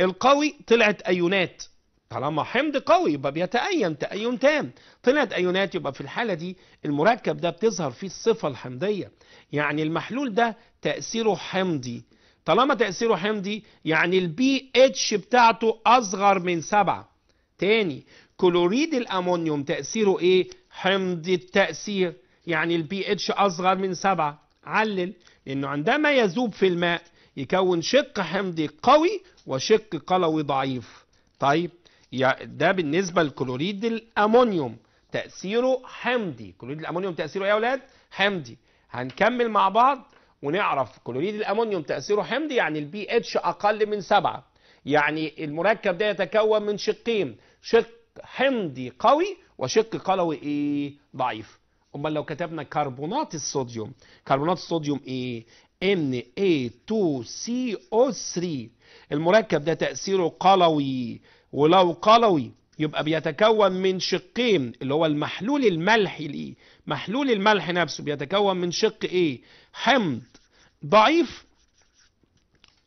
القوي طلعت ايونات طالما حمض قوي يبقى بيتأين تأين تام طلعت أيونات يبقى في الحالة دي المركب ده بتظهر فيه الصفة الحمضية يعني المحلول ده تأثيره حمضي طالما تأثيره حمضي يعني البي اتش بتاعته أصغر من سبعة تاني كلوريد الأمونيوم تأثيره إيه؟ حمضي التأثير يعني البي اتش أصغر من سبعة علل لأنه عندما يذوب في الماء يكون شق حمضي قوي وشق قلوي ضعيف طيب ده بالنسبة لكلوريد الأمونيوم تأثيره حمضي كلوريد الأمونيوم تأثيره إيه يا أولاد؟ حمضي هنكمل مع بعض ونعرف كلوريد الأمونيوم تأثيره حمضي يعني البي اتش أقل من سبعة يعني المركب ده يتكون من شقين شق حمضي قوي وشق قلوي إيه؟ ضعيف امال لو كتبنا كربونات الصوديوم كربونات الصوديوم ايه Na2CO3 المركب ده تأثيره قلوي ولو قلوي يبقى بيتكون من شقين اللي هو المحلول الملحي ليه محلول الملح نفسه بيتكون من شق ايه حمض ضعيف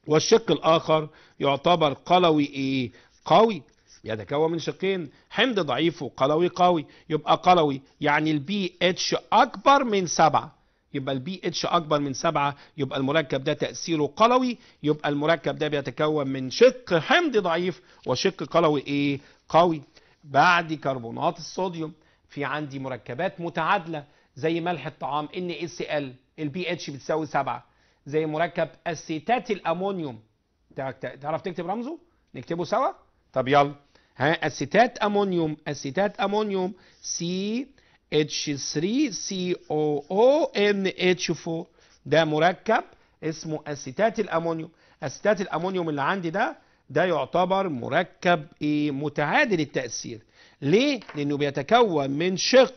والشق الاخر يعتبر قلوي ايه قوي يتكون من شقين حمض ضعيف وقلوي قوي يبقى قلوي يعني البي اتش اكبر من سبعة يبقى البي اتش اكبر من سبعه يبقى المركب ده تاثيره قلوي يبقى المركب ده بيتكون من شق حمض ضعيف وشق قلوي ايه قوي بعد كربونات الصوديوم في عندي مركبات متعادله زي ملح الطعام ان اس ال البي اتش بتساوي سبعه زي مركب اسيتات الامونيوم تعرف تكتب رمزه نكتبه سوا طب يلا ها اسيتات امونيوم اسيتات امونيوم سي H3COONH4 ده مركب اسمه أسيتات الأمونيوم أسيتات الأمونيوم اللي عندي ده ده يعتبر مركب إيه، متعادل التأثير ليه؟ لأنه بيتكون من شق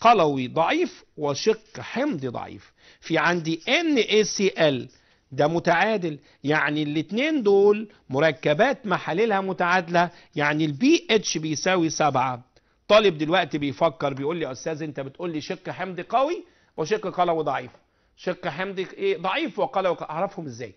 قلوي ضعيف وشق حمضي ضعيف في عندي NaCl ده متعادل يعني الاثنين دول مركبات محاليلها متعادلة يعني البي اتش بيساوي سبعة طالب دلوقتي بيفكر بيقول لي يا استاذ انت بتقول لي شق حمضي قوي وشق قلوي ضعيف شق حمضي ايه ضعيف وقلوي اعرفهم ازاي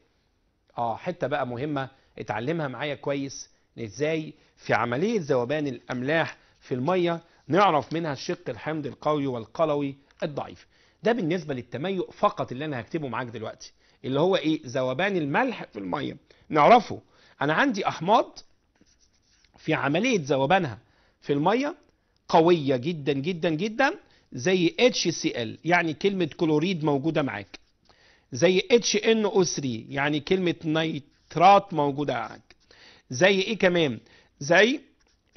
اه حته بقى مهمه اتعلمها معايا كويس ازاي في عمليه ذوبان الاملاح في الميه نعرف منها الشق الحمضي القوي والقلوي الضعيف ده بالنسبه للتميؤ فقط اللي انا هكتبه معاك دلوقتي اللي هو ايه ذوبان الملح في الميه نعرفه انا عندي احماض في عمليه ذوبانها في الميه قوية جدا جدا جدا زي HCl يعني كلمة كلوريد موجودة معاك زي HNO3 يعني كلمة نيترات موجودة معاك زي ايه كمان زي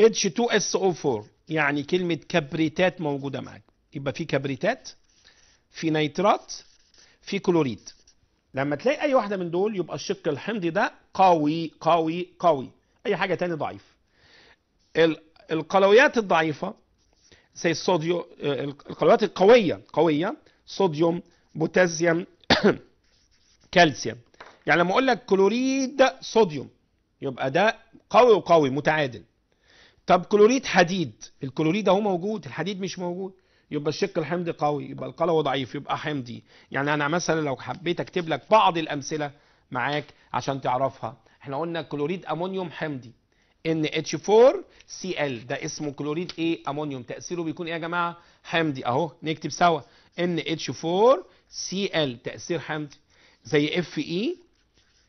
H2SO4 يعني كلمة كبريتات موجودة معاك يبقى في كبريتات في نيترات في كلوريد لما تلاقي اي واحدة من دول يبقى الشق الحمضي ده قوي قوي قوي اي حاجة تاني ضعيف القلويات الضعيفة زي uh, الصوديوم القلويات القويه قويه صوديوم بوتاسيوم كالسيوم يعني لما اقول لك كلوريد صوديوم يبقى ده قوي وقوي متعادل طب كلوريد حديد الكلوريد اهو موجود الحديد مش موجود يبقى الشق الحمضي قوي يبقى القلوي ضعيف يبقى حمضي يعني انا مثلا لو حبيت اكتب لك بعض الامثله معاك عشان تعرفها احنا قلنا كلوريد امونيوم حمضي ان اتش 4 سي ال ده اسمه كلوريد ايه امونيوم تاثيره بيكون ايه يا جماعه حمضي اهو نكتب سوا ان اتش 4 سي ال تاثير حمضي زي اف اي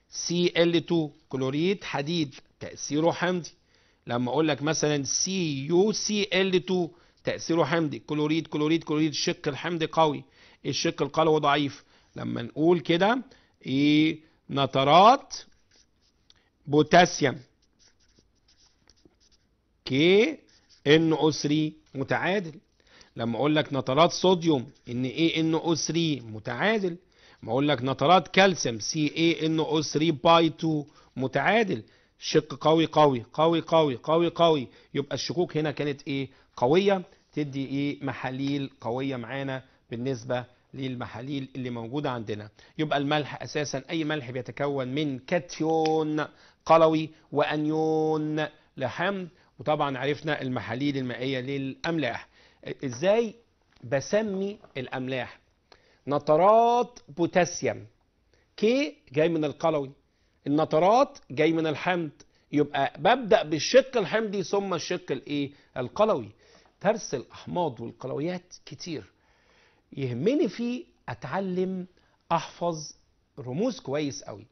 سي ال 2 كلوريد حديد تاثيره حمضي لما اقول لك مثلا سي يو سي ال 2 تاثيره حمضي كلوريد كلوريد كلوريد الشق الحمضي قوي الشق القلوي ضعيف لما نقول كده ايه نترات بوتاسيوم كي ان او 3 متعادل لما اقول لك نترات صوديوم ان اي ان او 3 متعادل ما اقول لك نترات كالسيوم سي اي ان او 3 باي 2 متعادل شق قوي قوي قوي قوي قوي قوي يبقى الشكوك هنا كانت ايه قويه تدي ايه محاليل قويه معانا بالنسبه للمحاليل اللي موجوده عندنا يبقى الملح اساسا اي ملح بيتكون من كاتيون قلوي وانيون لحمض وطبعا عرفنا المحاليل المائية للأملاح إزاي بسمي الأملاح نترات بوتاسيوم كي جاي من القلوي النترات جاي من الحمض يبقى ببدأ بالشق الحمضي ثم الشق الايه القلوي درس الأحماض والقلويات كتير يهمني فيه أتعلم أحفظ رموز كويس قوي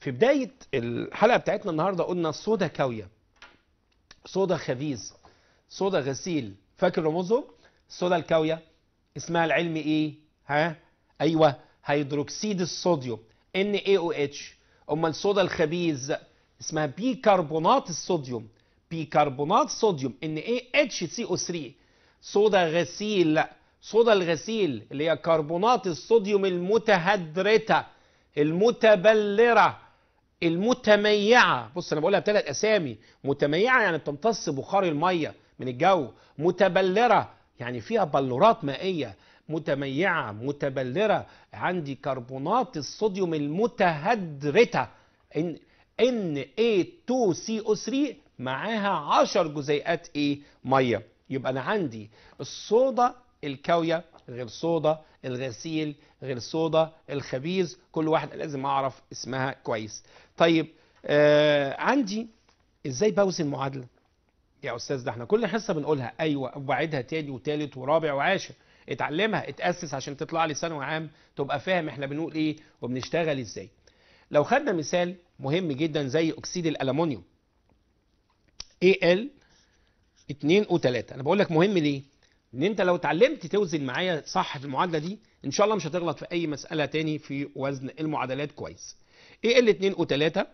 في بداية الحلقة بتاعتنا النهاردة قلنا الصودا كاوية صودا خبيز صودا غسيل فاكر رموزه الصودا الكاويه اسمها العلمي ايه ها ايوه هيدروكسيد الصوديوم ان اي او اتش امال الصودا الخبيز اسمها بيكربونات الصوديوم بيكربونات صوديوم ان اي اتش سي او 3 صودا غسيل صودا الغسيل اللي هي كربونات الصوديوم المتهدرته المتبلره المتميعة بص أنا بقولها بثلاث أسامي متميعة يعني بتمتص بخار المية من الجو متبلرة يعني فيها بلورات مائية متميعة متبلرة عندي كربونات الصوديوم المتهدرتة إن اي 2 Na2CO3 معاها 10 جزيئات ايه ميه يبقى انا عندي الصودا الكاويه غير صودا الغسيل غير صودا الخبيز كل واحد لازم اعرف اسمها كويس طيب آه عندي ازاي بوزن المعادله يا استاذ ده احنا كل حصه بنقولها ايوه وبعدها تاني وتالت ورابع وعاشر اتعلمها اتاسس عشان تطلع لي ثانوي عام تبقى فاهم احنا بنقول ايه وبنشتغل ازاي لو خدنا مثال مهم جدا زي اكسيد الالومنيوم AL 2 و3 انا بقول لك مهم ليه ان انت لو اتعلمت توزن معايا صح في المعادله دي ان شاء الله مش هتغلط في اي مساله تاني في وزن المعادلات كويس اي ال 2 او 3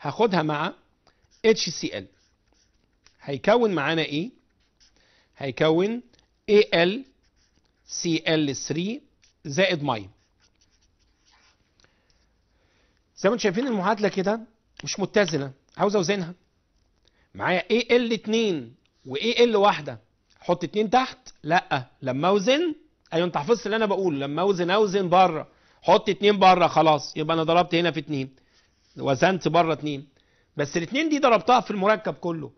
هاخدها مع HCl هيكون معانا ايه هيكون AlCl3 زائد ميه زي ما انتم شايفين المعادله كده مش متزنه عاوز اوزنها معايا AL2 وAL واحده حط اتنين تحت لا لما اوزن ايوه انت حفظت اللي انا بقوله لما اوزن اوزن بره حط اتنين بره خلاص يبقى انا ضربت هنا في اتنين وزنت بره اتنين بس الاتنين دي ضربتها في المركب كله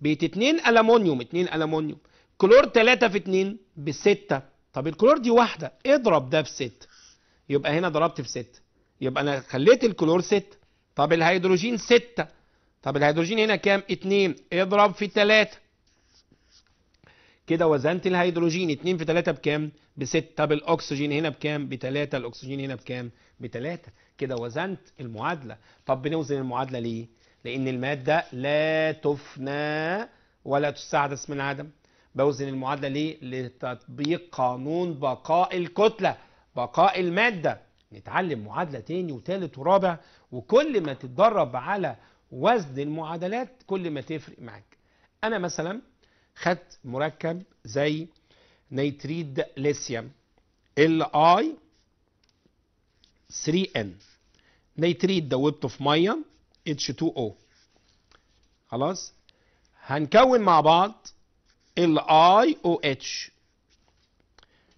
بقت اتنين المونيوم اتنين المونيوم كلور تلاتة في اتنين بستة طب الكلور دي واحدة اضرب ده بستة يبقى هنا ضربت في ستة يبقى انا خليت الكلور ستة طب الهيدروجين ستة طب الهيدروجين هنا كام اتنين اضرب في تلاتة كده وزنت الهيدروجين 2 في 3 بكام؟ ب 6 طب الاكسجين هنا بكام؟ ب 3 الاكسجين هنا بكام؟ ب 3 كده وزنت المعادله طب بنوزن المعادله ليه؟ لان الماده لا تفنى ولا تستحدث من عدم بوزن المعادله ليه؟ لتطبيق قانون بقاء الكتله بقاء الماده نتعلم معادله تاني وتالت ورابع وكل ما تتدرب على وزن المعادلات كل ما تفرق معاك انا مثلا خدت مركب زي نيتريد ليثيوم ال اي 3 ان نيتريد دوبته في ميه اتش 2 او خلاص هنكون مع بعض ال اي او اتش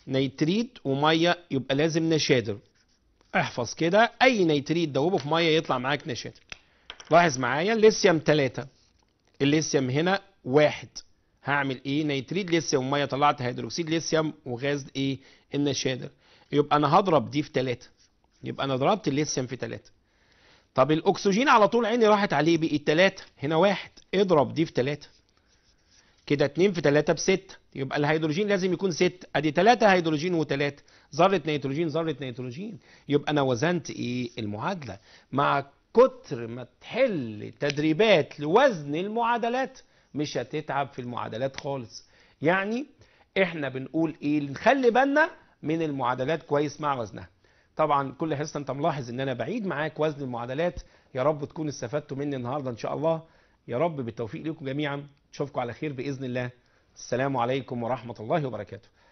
نيتريد وميه يبقى لازم نشادر احفظ كده اي نيتريد دوبه في ميه يطلع معاك نشادر لاحظ معايا الليثيوم 3 الليثيوم هنا واحد هعمل ايه نيتريد ليثيوم وميه طلعت هيدروكسيد ليثيوم وغاز ايه النشادر يبقى انا هضرب دي في 3 يبقى انا ضربت الليثيوم في 3 طب الاكسجين على طول عيني راحت عليه بقي 3 هنا واحد اضرب دي في 3 كده 2 في 3 ب 6 يبقى الهيدروجين لازم يكون 6 ادي 3 هيدروجين و3 ذره نيتروجين ذره نيتروجين يبقى انا وزنت ايه المعادله مع كتر ما تحل تدريبات لوزن المعادلات مش هتتعب في المعادلات خالص يعني احنا بنقول ايه نخلي بالنا من المعادلات كويس مع وزنها طبعا كل حصه انت ملاحظ ان انا بعيد معاك وزن المعادلات يا رب تكون استفدتوا مني النهارده ان شاء الله يا رب بالتوفيق لكم جميعا اشوفكم على خير باذن الله السلام عليكم ورحمه الله وبركاته